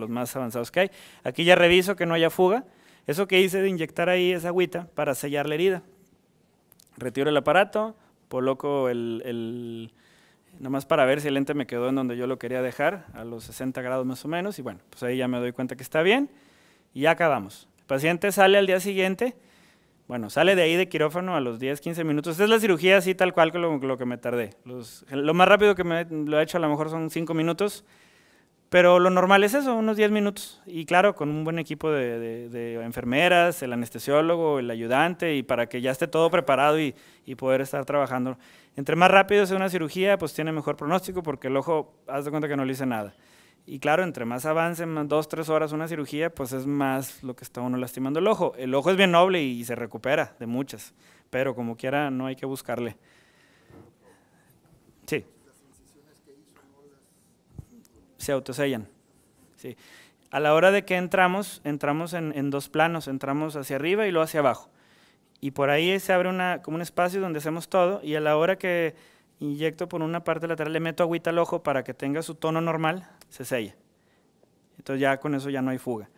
más avanzados que hay. Aquí ya reviso que no haya fuga. Eso que hice de inyectar ahí esa agüita para sellar la herida. Retiro el aparato, coloco el nomás para ver si el lente me quedó en donde yo lo quería dejar, a los 60 grados más o menos, y bueno, pues ahí ya me doy cuenta que está bien, y ya acabamos. El paciente sale al día siguiente, bueno, sale de ahí de quirófano a los 10, 15 minutos. es la cirugía así tal cual con lo, que me tardé. lo más rápido que me lo he hecho a lo mejor son 5 minutos, pero lo normal es eso, unos 10 minutos. Y claro, con un buen equipo de, enfermeras, el anestesiólogo, el ayudante, y para que ya esté todo preparado y, poder estar trabajando. Entre más rápido sea una cirugía, pues tiene mejor pronóstico porque el ojo, haz de cuenta que no le hice nada. Y claro, entre más avance, más dos, tres horas una cirugía, pues es más lo que está uno lastimando el ojo. El ojo es bien noble y se recupera de muchas, pero como quiera no hay que buscarle. se autosellan. ¿sí? A la hora de que entramos, entramos en, dos planos, entramos hacia arriba y luego hacia abajo. Y por ahí se abre una, como un espacio donde hacemos todo y a la hora que inyecto por una parte lateral, le meto agüita al ojo para que tenga su tono normal, se sella. Entonces ya con eso ya no hay fuga.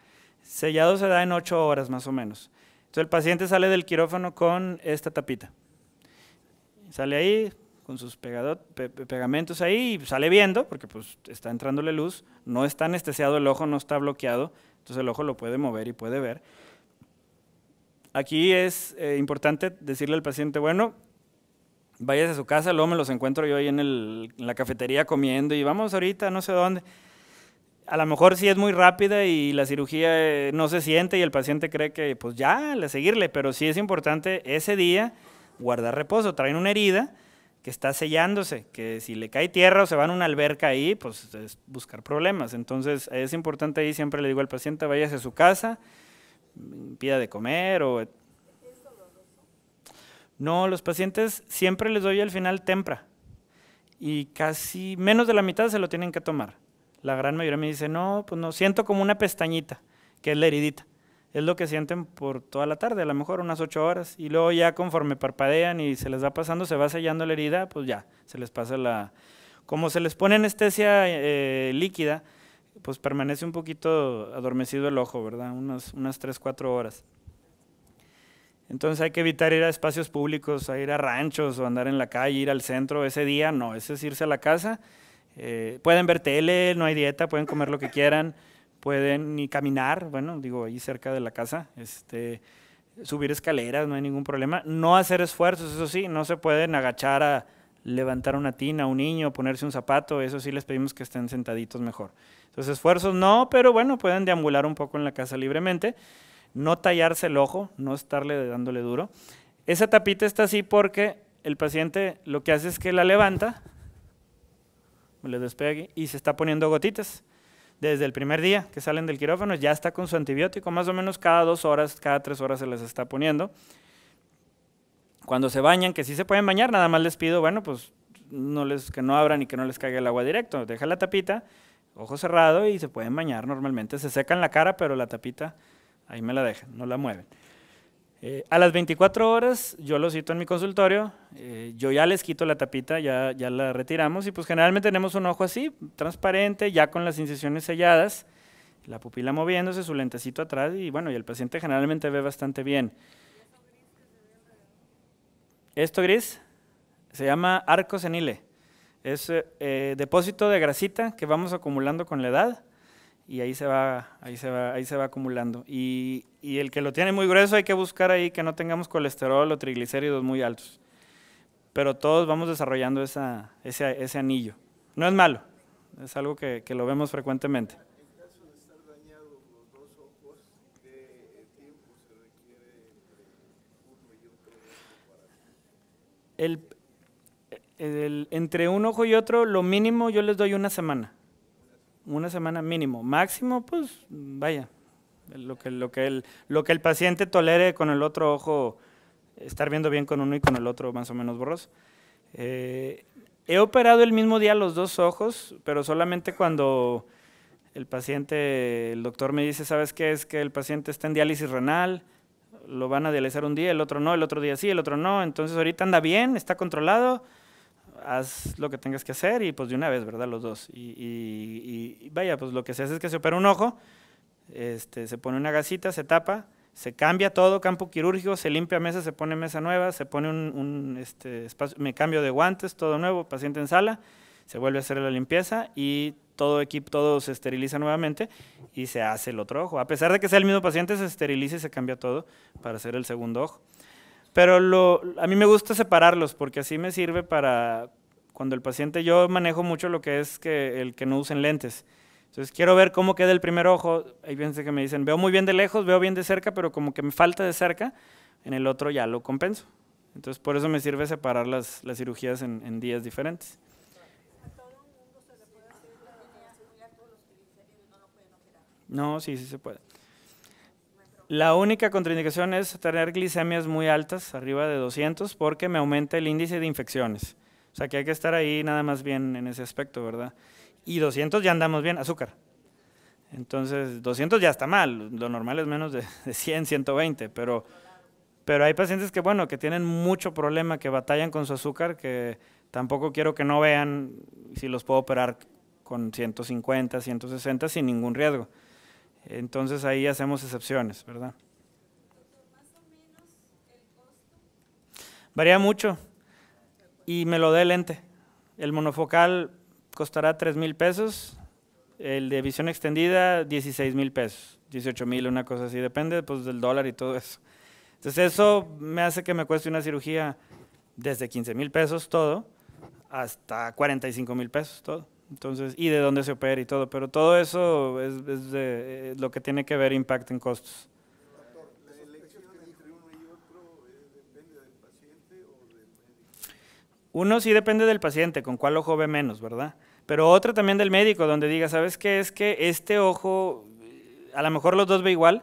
Sellado se da en ocho horas más o menos. Entonces el paciente sale del quirófano con esta tapita. Sale ahí, con sus pegamentos ahí y sale viendo, porque pues está entrándole luz, no está anestesiado el ojo, no está bloqueado, entonces el ojo lo puede mover y puede ver. Aquí es eh, importante decirle al paciente, bueno, vayas a su casa, luego me los encuentro yo ahí en, la cafetería comiendo y vamos ahorita, no sé dónde a lo mejor sí es muy rápida y la cirugía eh, no se siente y el paciente cree que pues ya, le seguirle, pero sí es importante ese día guardar reposo, traen una herida, que está sellándose, que si le cae tierra o se va a una alberca ahí, pues es buscar problemas. Entonces es importante ahí, siempre le digo al paciente, váyase a su casa, pida de comer o... No, los pacientes siempre les doy al final tempra y casi menos de la mitad se lo tienen que tomar. La gran mayoría me dice, no, pues no, siento como una pestañita, que es la heridita es lo que sienten por toda la tarde, a lo mejor unas ocho horas, y luego ya conforme parpadean y se les va pasando, se va sellando la herida, pues ya, se les pasa la... Como se les pone anestesia eh, líquida, pues permanece un poquito adormecido el ojo, ¿verdad? Unas, unas 3, 4 horas. Entonces hay que evitar ir a espacios públicos, a ir a ranchos o andar en la calle, ir al centro. Ese día no, ese es irse a la casa. Eh, pueden ver tele, no hay dieta, pueden comer lo que quieran pueden ni caminar, bueno, digo, ahí cerca de la casa, este, subir escaleras, no hay ningún problema. No hacer esfuerzos, eso sí, no se pueden agachar a levantar una tina, un niño, ponerse un zapato, eso sí les pedimos que estén sentaditos mejor. Entonces, esfuerzos no, pero bueno, pueden deambular un poco en la casa libremente, no tallarse el ojo, no estarle dándole duro. Esa tapita está así porque el paciente lo que hace es que la levanta, le despegue y se está poniendo gotitas desde el primer día que salen del quirófano, ya está con su antibiótico, más o menos cada dos horas, cada tres horas se les está poniendo. Cuando se bañan, que sí se pueden bañar, nada más les pido, bueno, pues no les, que no abran y que no les caiga el agua directo, deja la tapita, ojo cerrado y se pueden bañar normalmente. Se secan la cara, pero la tapita ahí me la dejan, no la mueven. Eh, a las 24 horas yo lo cito en mi consultorio, eh, yo ya les quito la tapita, ya, ya la retiramos y pues generalmente tenemos un ojo así, transparente, ya con las incisiones selladas, la pupila moviéndose, su lentecito atrás y bueno, y el paciente generalmente ve bastante bien. Esto gris se llama arco senile, es eh, depósito de grasita que vamos acumulando con la edad y ahí se va, ahí se va, ahí se va acumulando. Y, y, el que lo tiene muy grueso hay que buscar ahí que no tengamos colesterol o triglicéridos muy altos. Pero todos vamos desarrollando esa, ese, ese, anillo. No es malo, es algo que, que lo vemos frecuentemente. El, el, entre un ojo y otro, lo mínimo yo les doy una semana una semana mínimo. Máximo, pues vaya, lo que, lo que, el, lo que el paciente tolere con el otro ojo, estar viendo bien con uno y con el otro más o menos borroso. Eh, he operado el mismo día los dos ojos, pero solamente cuando el paciente, el doctor me dice, ¿sabes qué? Es que el paciente está en diálisis renal, lo van a dializar un día, el otro no, el otro día sí, el otro no, entonces ahorita anda bien, está controlado, haz lo que tengas que hacer y pues de una vez, ¿verdad? Los dos. Y, vaya, pues lo que se hace es que se opera un ojo, este, se pone una gasita, se tapa, se cambia todo, campo quirúrgico, se limpia mesa, se pone mesa nueva, se pone un, este, espacio, me cambio de guantes, todo nuevo, paciente en sala, se vuelve a hacer la limpieza y todo equipo, todo se esteriliza nuevamente y se hace el otro ojo. A pesar de que sea el mismo paciente, se esteriliza y se cambia todo para hacer el segundo ojo. Pero a mí me gusta separarlos porque así me sirve para cuando el paciente, yo manejo mucho lo que es que el que no usen lentes. Entonces quiero ver cómo queda el primer ojo. Hay veces que me dicen, veo muy bien de lejos, veo bien de cerca, pero como que me falta de cerca, en el otro ya lo compenso. Entonces por eso me sirve separar las, cirugías en días diferentes. No, sí, sí se puede. La única contraindicación es tener glicemias muy altas, arriba de 200, porque me aumenta el índice de infecciones. O sea que hay que estar ahí nada más bien en ese aspecto, ¿verdad? Y 200 ya andamos bien, azúcar. Entonces, 200 ya está mal, lo normal es menos de, 100, 120, pero, pero hay pacientes que, bueno, que tienen mucho problema, que batallan con su azúcar, que tampoco quiero que no vean si los puedo operar con 150, 160 sin ningún riesgo. Entonces ahí hacemos excepciones, ¿verdad? Varía mucho y me lo dé lente. El monofocal costará 3 mil pesos, el de visión extendida 16 mil pesos, 18 mil, una cosa así, depende pues, del dólar y todo eso. Entonces eso me hace que me cueste una cirugía desde 15 mil pesos todo hasta 45 mil pesos todo. Entonces, y de dónde se opera y todo, pero todo eso es, de, eh, lo que tiene que ver impacto en costos. Uno sí depende del paciente, con cuál ojo ve menos, ¿verdad? Pero otro también del médico, donde diga, ¿sabes qué? Es que este ojo, eh, a lo mejor los dos ve igual,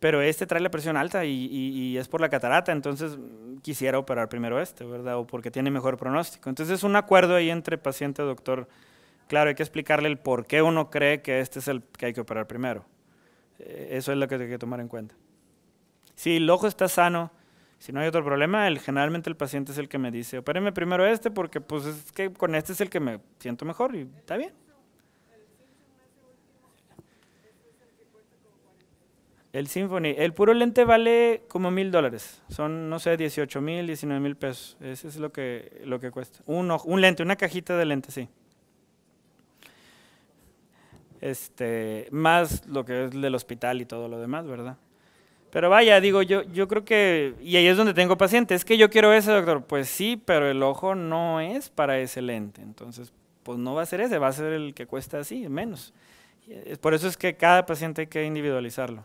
pero este trae la presión alta y, y, es por la catarata, entonces mm, quisiera operar primero este, ¿verdad? O porque tiene mejor pronóstico. Entonces es un acuerdo ahí entre paciente, doctor, Claro, hay que explicarle el por qué uno cree que este es el que hay que operar primero. Eh, eso es lo que hay que tomar en cuenta. Si el ojo está sano, si no hay otro problema, el, generalmente el paciente es el que me dice, opéreme primero este porque pues es que con este es el que me siento mejor y está bien. El Symphony, el puro lente vale como mil dólares. Son, no sé, 18 mil, 19 mil pesos. Ese es lo que, lo que cuesta. Un, ojo, un lente, una cajita de lente, sí este, más lo que es del hospital y todo lo demás, ¿verdad? Pero vaya, digo, yo, yo creo que, y ahí es donde tengo pacientes, es que yo quiero ese, doctor. Pues sí, pero el ojo no es para ese lente, entonces, pues no va a ser ese, va a ser el que cuesta así, menos. Eh, por eso es que cada paciente hay que individualizarlo.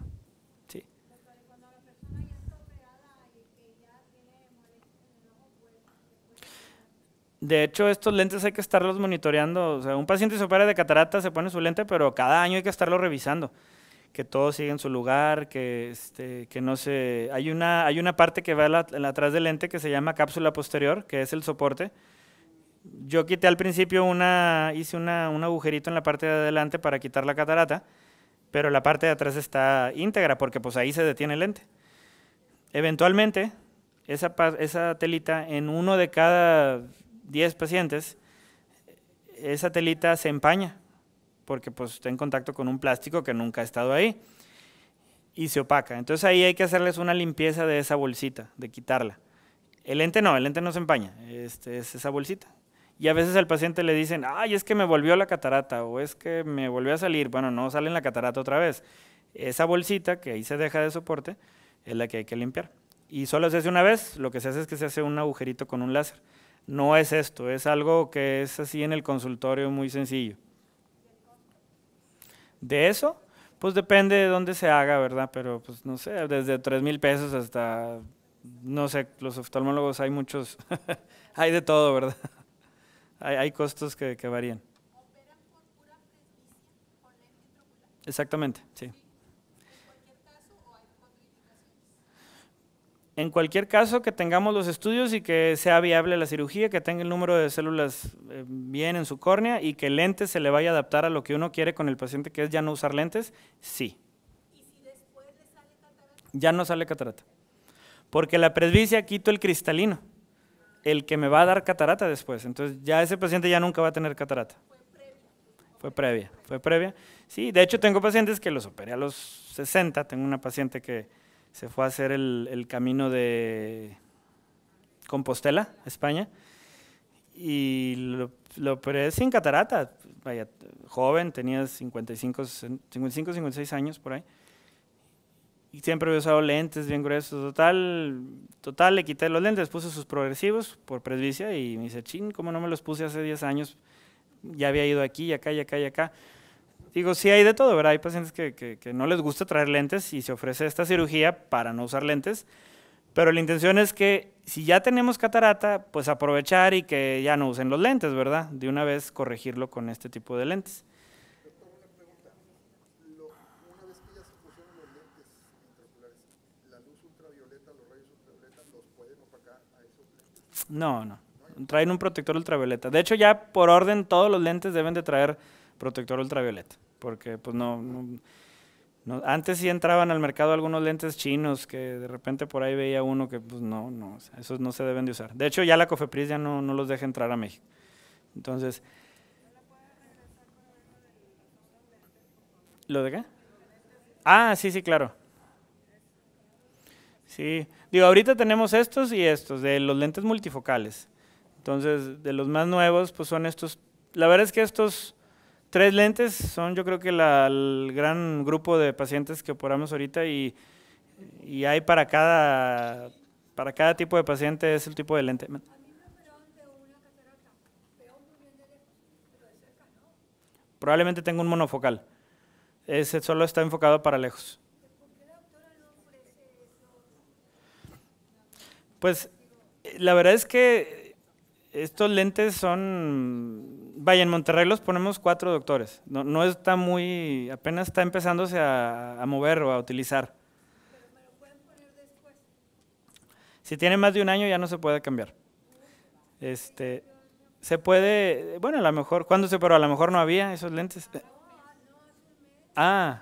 De hecho, estos lentes hay que estarlos monitoreando. un paciente se opera de catarata, se pone su lente, pero cada año hay que estarlo revisando. Que todo sigue en su lugar, este, que, no se... Hay una, hay una parte que va atrás del lente que se llama cápsula posterior, que es el soporte. Yo quité al principio una... Hice un agujerito en la parte de adelante para quitar la catarata, pero la parte de atrás está íntegra porque pues ahí se detiene el lente. Eventualmente, esa, esa telita en uno de cada 10 pacientes, esa telita se empaña porque pues está en contacto con un plástico que nunca ha estado ahí y se opaca. Entonces ahí hay que hacerles una limpieza de esa bolsita, de quitarla. El lente no, el lente no se empaña, este, es esa bolsita. Y a veces al paciente le dicen, ay, es que me volvió la catarata o es que me volvió a salir. Bueno, no sale en la catarata otra vez. Esa bolsita que ahí se deja de soporte es la que hay que limpiar. Y solo se hace una vez, lo que se hace es que se hace un agujerito con un láser no es esto, es algo que es así en el consultorio muy sencillo. De eso, pues depende de dónde se haga, ¿verdad? Pero pues no sé, desde 3 mil pesos hasta, no sé, los oftalmólogos hay muchos, hay de todo, ¿verdad? hay, hay, costos que varían. Exactamente, sí. en cualquier caso, que tengamos los estudios y que sea viable la cirugía, que tenga el número de células eh, bien en su córnea y que el lente se le vaya a adaptar a lo que uno quiere con el paciente, que es ya no usar lentes, sí. ¿Y si después sale catarata? Ya no sale catarata. Porque la presbicia quito el cristalino, el que me va a dar catarata después. Entonces ya ese paciente ya nunca va a tener catarata. Fue previa. Fue previa, fue previa. Sí, de hecho tengo pacientes que los operé a los 60, tengo una paciente que se fue a hacer el, camino de Compostela, España, y lo, lo operé sin catarata, vaya, joven, tenía 55, 55, 56 años por ahí, y siempre había usado lentes bien gruesos, total, total, le quité los lentes, puse sus progresivos por presbicia y me dice, chin, ¿cómo no me los puse hace 10 años? Ya había ido aquí y acá y acá y acá. Digo, sí hay de todo, ¿verdad? Hay pacientes que, que, que, no les gusta traer lentes y se ofrece esta cirugía para no usar lentes, pero la intención es que si ya tenemos catarata, pues aprovechar y que ya no usen los lentes, ¿verdad? De una vez corregirlo con este tipo de lentes. No, no. Traen un protector ultravioleta. De hecho, ya por orden todos los lentes deben de traer protector ultravioleta, porque pues no, no, antes sí entraban al mercado algunos lentes chinos que de repente por ahí veía uno que pues no, no, esos no se deben de usar. De hecho ya la COFEPRIS ya no, no los deja entrar a México. Entonces... ¿Lo de qué? Ah, sí, sí, claro. Sí, digo, ahorita tenemos estos y estos, de los lentes multifocales. Entonces, de los más nuevos, pues son estos. La verdad es que estos tres lentes son yo creo que el gran grupo de pacientes que operamos ahorita y, hay para cada, para cada tipo de paciente es el tipo de lente. Probablemente tengo un monofocal. Ese solo está enfocado para lejos. Pues la verdad es que estos lentes son, vaya, en Monterrey los ponemos cuatro doctores, no, está muy, apenas está empezándose a, mover o a utilizar. Si tiene más de un año ya no se puede cambiar. Este, se puede, bueno, a lo mejor, ¿cuándo se, pero a lo mejor no había esos lentes? Eh, ah,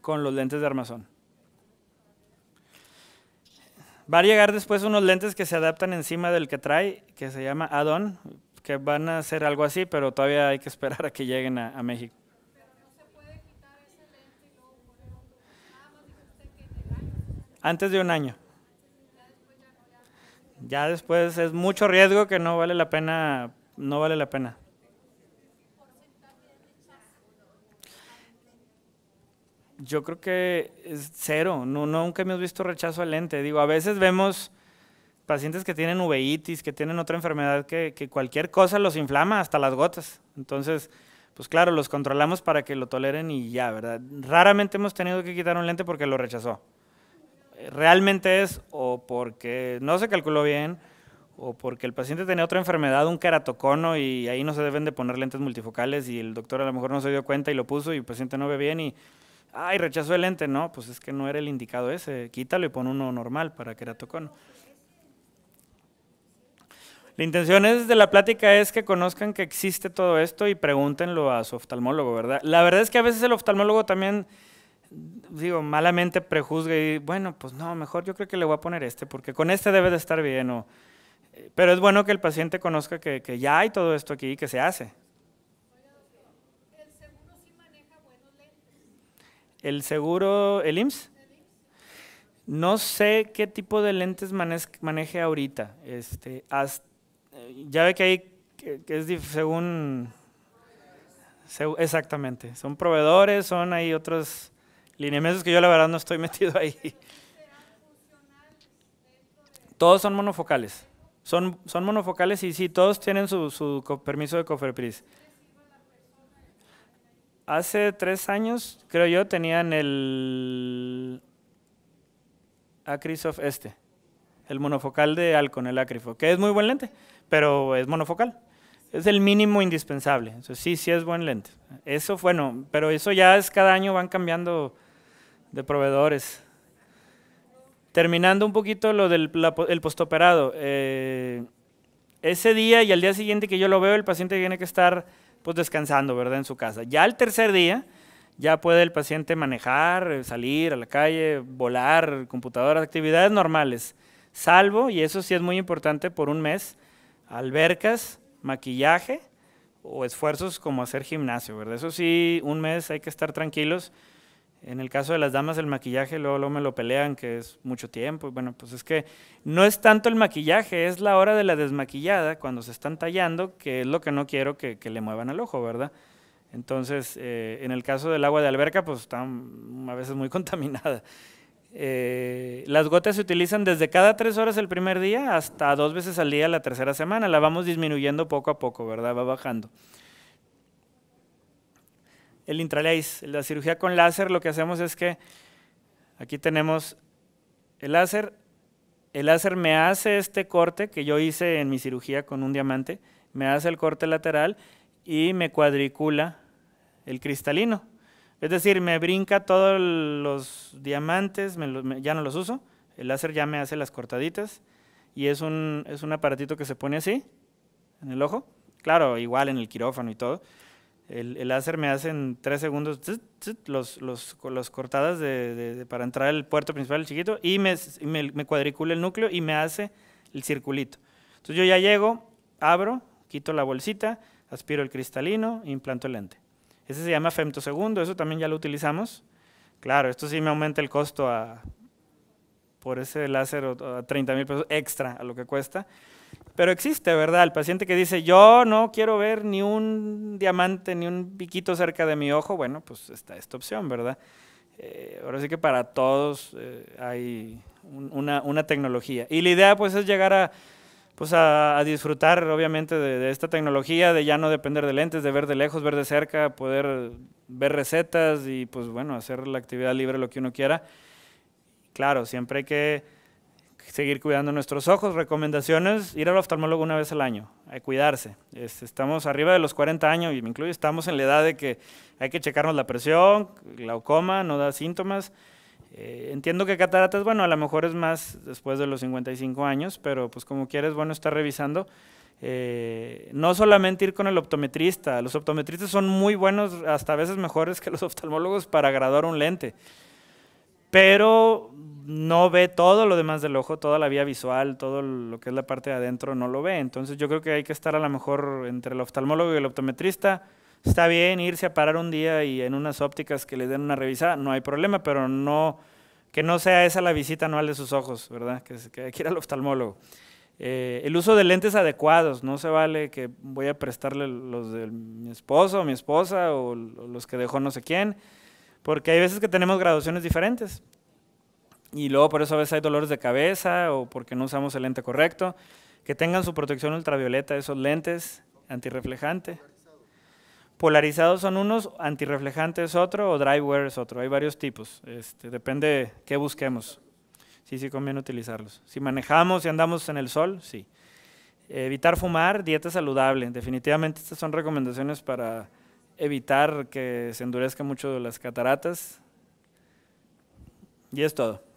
con los lentes de armazón. Va a llegar después unos lentes que se adaptan encima del que trae, que se llama Adon, que van a ser algo así, pero todavía hay que esperar a que lleguen a, a México. Antes de un año. Ya después es mucho riesgo que no vale la pena, no vale la pena. yo creo que es cero. No, nunca hemos visto rechazo al lente. Digo, a veces vemos pacientes que tienen uveitis, que tienen otra enfermedad, que, cualquier cosa los inflama, hasta las gotas. Entonces, pues claro, los controlamos para que lo toleren y ya, ¿verdad? Raramente hemos tenido que quitar un lente porque lo rechazó. Realmente es o porque no se calculó bien, o porque el paciente tenía otra enfermedad, un queratocono y ahí no se deben de poner lentes multifocales y el doctor a lo mejor no se dio cuenta y lo puso y el paciente no ve bien y ay, rechazo el lente, no, pues es que no era el indicado ese, quítalo y pon uno normal para que era queratocono. La intención de la plática es que conozcan que existe todo esto y pregúntenlo a su oftalmólogo, ¿verdad? La verdad es que a veces el oftalmólogo también, digo, malamente prejuzga y, bueno, pues no, mejor yo creo que le voy a poner este, porque con este debe de estar bien. O, eh, pero es bueno que el paciente conozca que, que ya hay todo esto aquí y que se hace. el seguro, el IMSS. No sé qué tipo de lentes maneje ahorita. Este, ya ve que hay, que, es según, exactamente, son proveedores, son ahí otros lineamientos que yo la verdad no estoy metido ahí. Todos son monofocales. Son, son monofocales y sí, todos tienen su, su permiso de Cofrepris hace tres años, creo yo, tenían el Acrisoft este, el monofocal de Alcon, el Acrifo, que es muy buen lente, pero es monofocal. Es el mínimo indispensable. Entonces, sí, sí es buen lente. Eso, bueno, pero eso ya es cada año van cambiando de proveedores. Terminando un poquito lo del el postoperado. Eh, ese día y al día siguiente que yo lo veo, el paciente tiene que estar pues descansando, ¿verdad? En su casa. Ya al tercer día, ya puede el paciente manejar, eh, salir a la calle, volar, computadoras, actividades normales, salvo, y eso sí es muy importante, por un mes, albercas, maquillaje o esfuerzos como hacer gimnasio, ¿verdad? Eso sí, un mes hay que estar tranquilos en el caso de las damas, el maquillaje luego, me lo pelean, que es mucho tiempo. Bueno, pues es que no es tanto el maquillaje, es la hora de la desmaquillada, cuando se están tallando, que es lo que no quiero que, le muevan al ojo, ¿verdad? Entonces, eh, en el caso del agua de alberca, pues está a veces muy contaminada. Eh, las gotas se utilizan desde cada tres horas el primer día hasta dos veces al día la tercera semana. La vamos disminuyendo poco a poco, ¿verdad? Va bajando el intralase, la cirugía con láser, lo que hacemos es que aquí tenemos el láser, el láser me hace este corte que yo hice en mi cirugía con un diamante, me hace el corte lateral y me cuadricula el cristalino. Es decir, me brinca todos los diamantes, ya no los uso, el láser ya me hace las cortaditas y es un, es un aparatito que se pone así, en el ojo, claro, igual en el quirófano y todo el, láser me hace en tres segundos los, cortadas de, para entrar al puerto principal, el chiquito, y me, me, cuadricula el núcleo y me hace el circulito. Entonces yo ya llego, abro, quito la bolsita, aspiro el cristalino, e implanto el lente. Ese se llama femtosegundo, eso también ya lo utilizamos. Claro, esto sí me aumenta el costo por ese láser a 30 mil pesos extra a lo que cuesta. Pero existe, ¿verdad? El paciente que dice, yo no quiero ver ni un diamante, ni un piquito cerca de mi ojo, bueno, pues está esta opción, ¿verdad? Eh, ahora sí que para todos eh, hay una, tecnología. Y la idea pues es llegar pues, a, disfrutar obviamente de, de, esta tecnología, de ya no depender de lentes, de ver de lejos, ver de cerca, poder ver recetas y pues bueno, hacer la actividad libre lo que uno quiera. Claro, siempre hay que seguir cuidando nuestros ojos. Recomendaciones, ir al oftalmólogo una vez al año, a cuidarse. estamos arriba de los 40 años y me incluyo, estamos en la edad de que hay que checarnos la presión, glaucoma, no da síntomas. Eh, entiendo que cataratas, bueno, a lo mejor es más después de los 55 años, pero pues como quieres, bueno, estar revisando. Eh, no solamente ir con el optometrista, los optometristas son muy buenos, hasta a veces mejores que los oftalmólogos para graduar un lente pero no ve todo lo demás del ojo, toda la vía visual, todo lo que es la parte de adentro no lo ve. Entonces yo creo que hay que estar a lo mejor entre el oftalmólogo y el optometrista. Está bien irse a parar un día y en unas ópticas que le den una revisada, no hay problema, pero no que no sea esa la visita anual de sus ojos, ¿verdad? Que, que el al oftalmólogo. Eh, el uso de lentes adecuados, no se vale que voy a prestarle los de mi esposo o mi esposa o los que dejó no sé quién porque hay veces que tenemos graduaciones diferentes. Y luego por eso a veces hay dolores de cabeza o porque no usamos el lente correcto. Que tengan su protección ultravioleta esos lentes, antirreflejante. Polarizados son unos, antirreflejantes es otro o dry es otro. Hay varios tipos. Este, depende qué busquemos. Sí, sí conviene utilizarlos. Si manejamos y andamos en el sol, sí. Evitar fumar, dieta saludable. Definitivamente estas son recomendaciones para evitar que se endurezcan mucho las cataratas. Y es todo.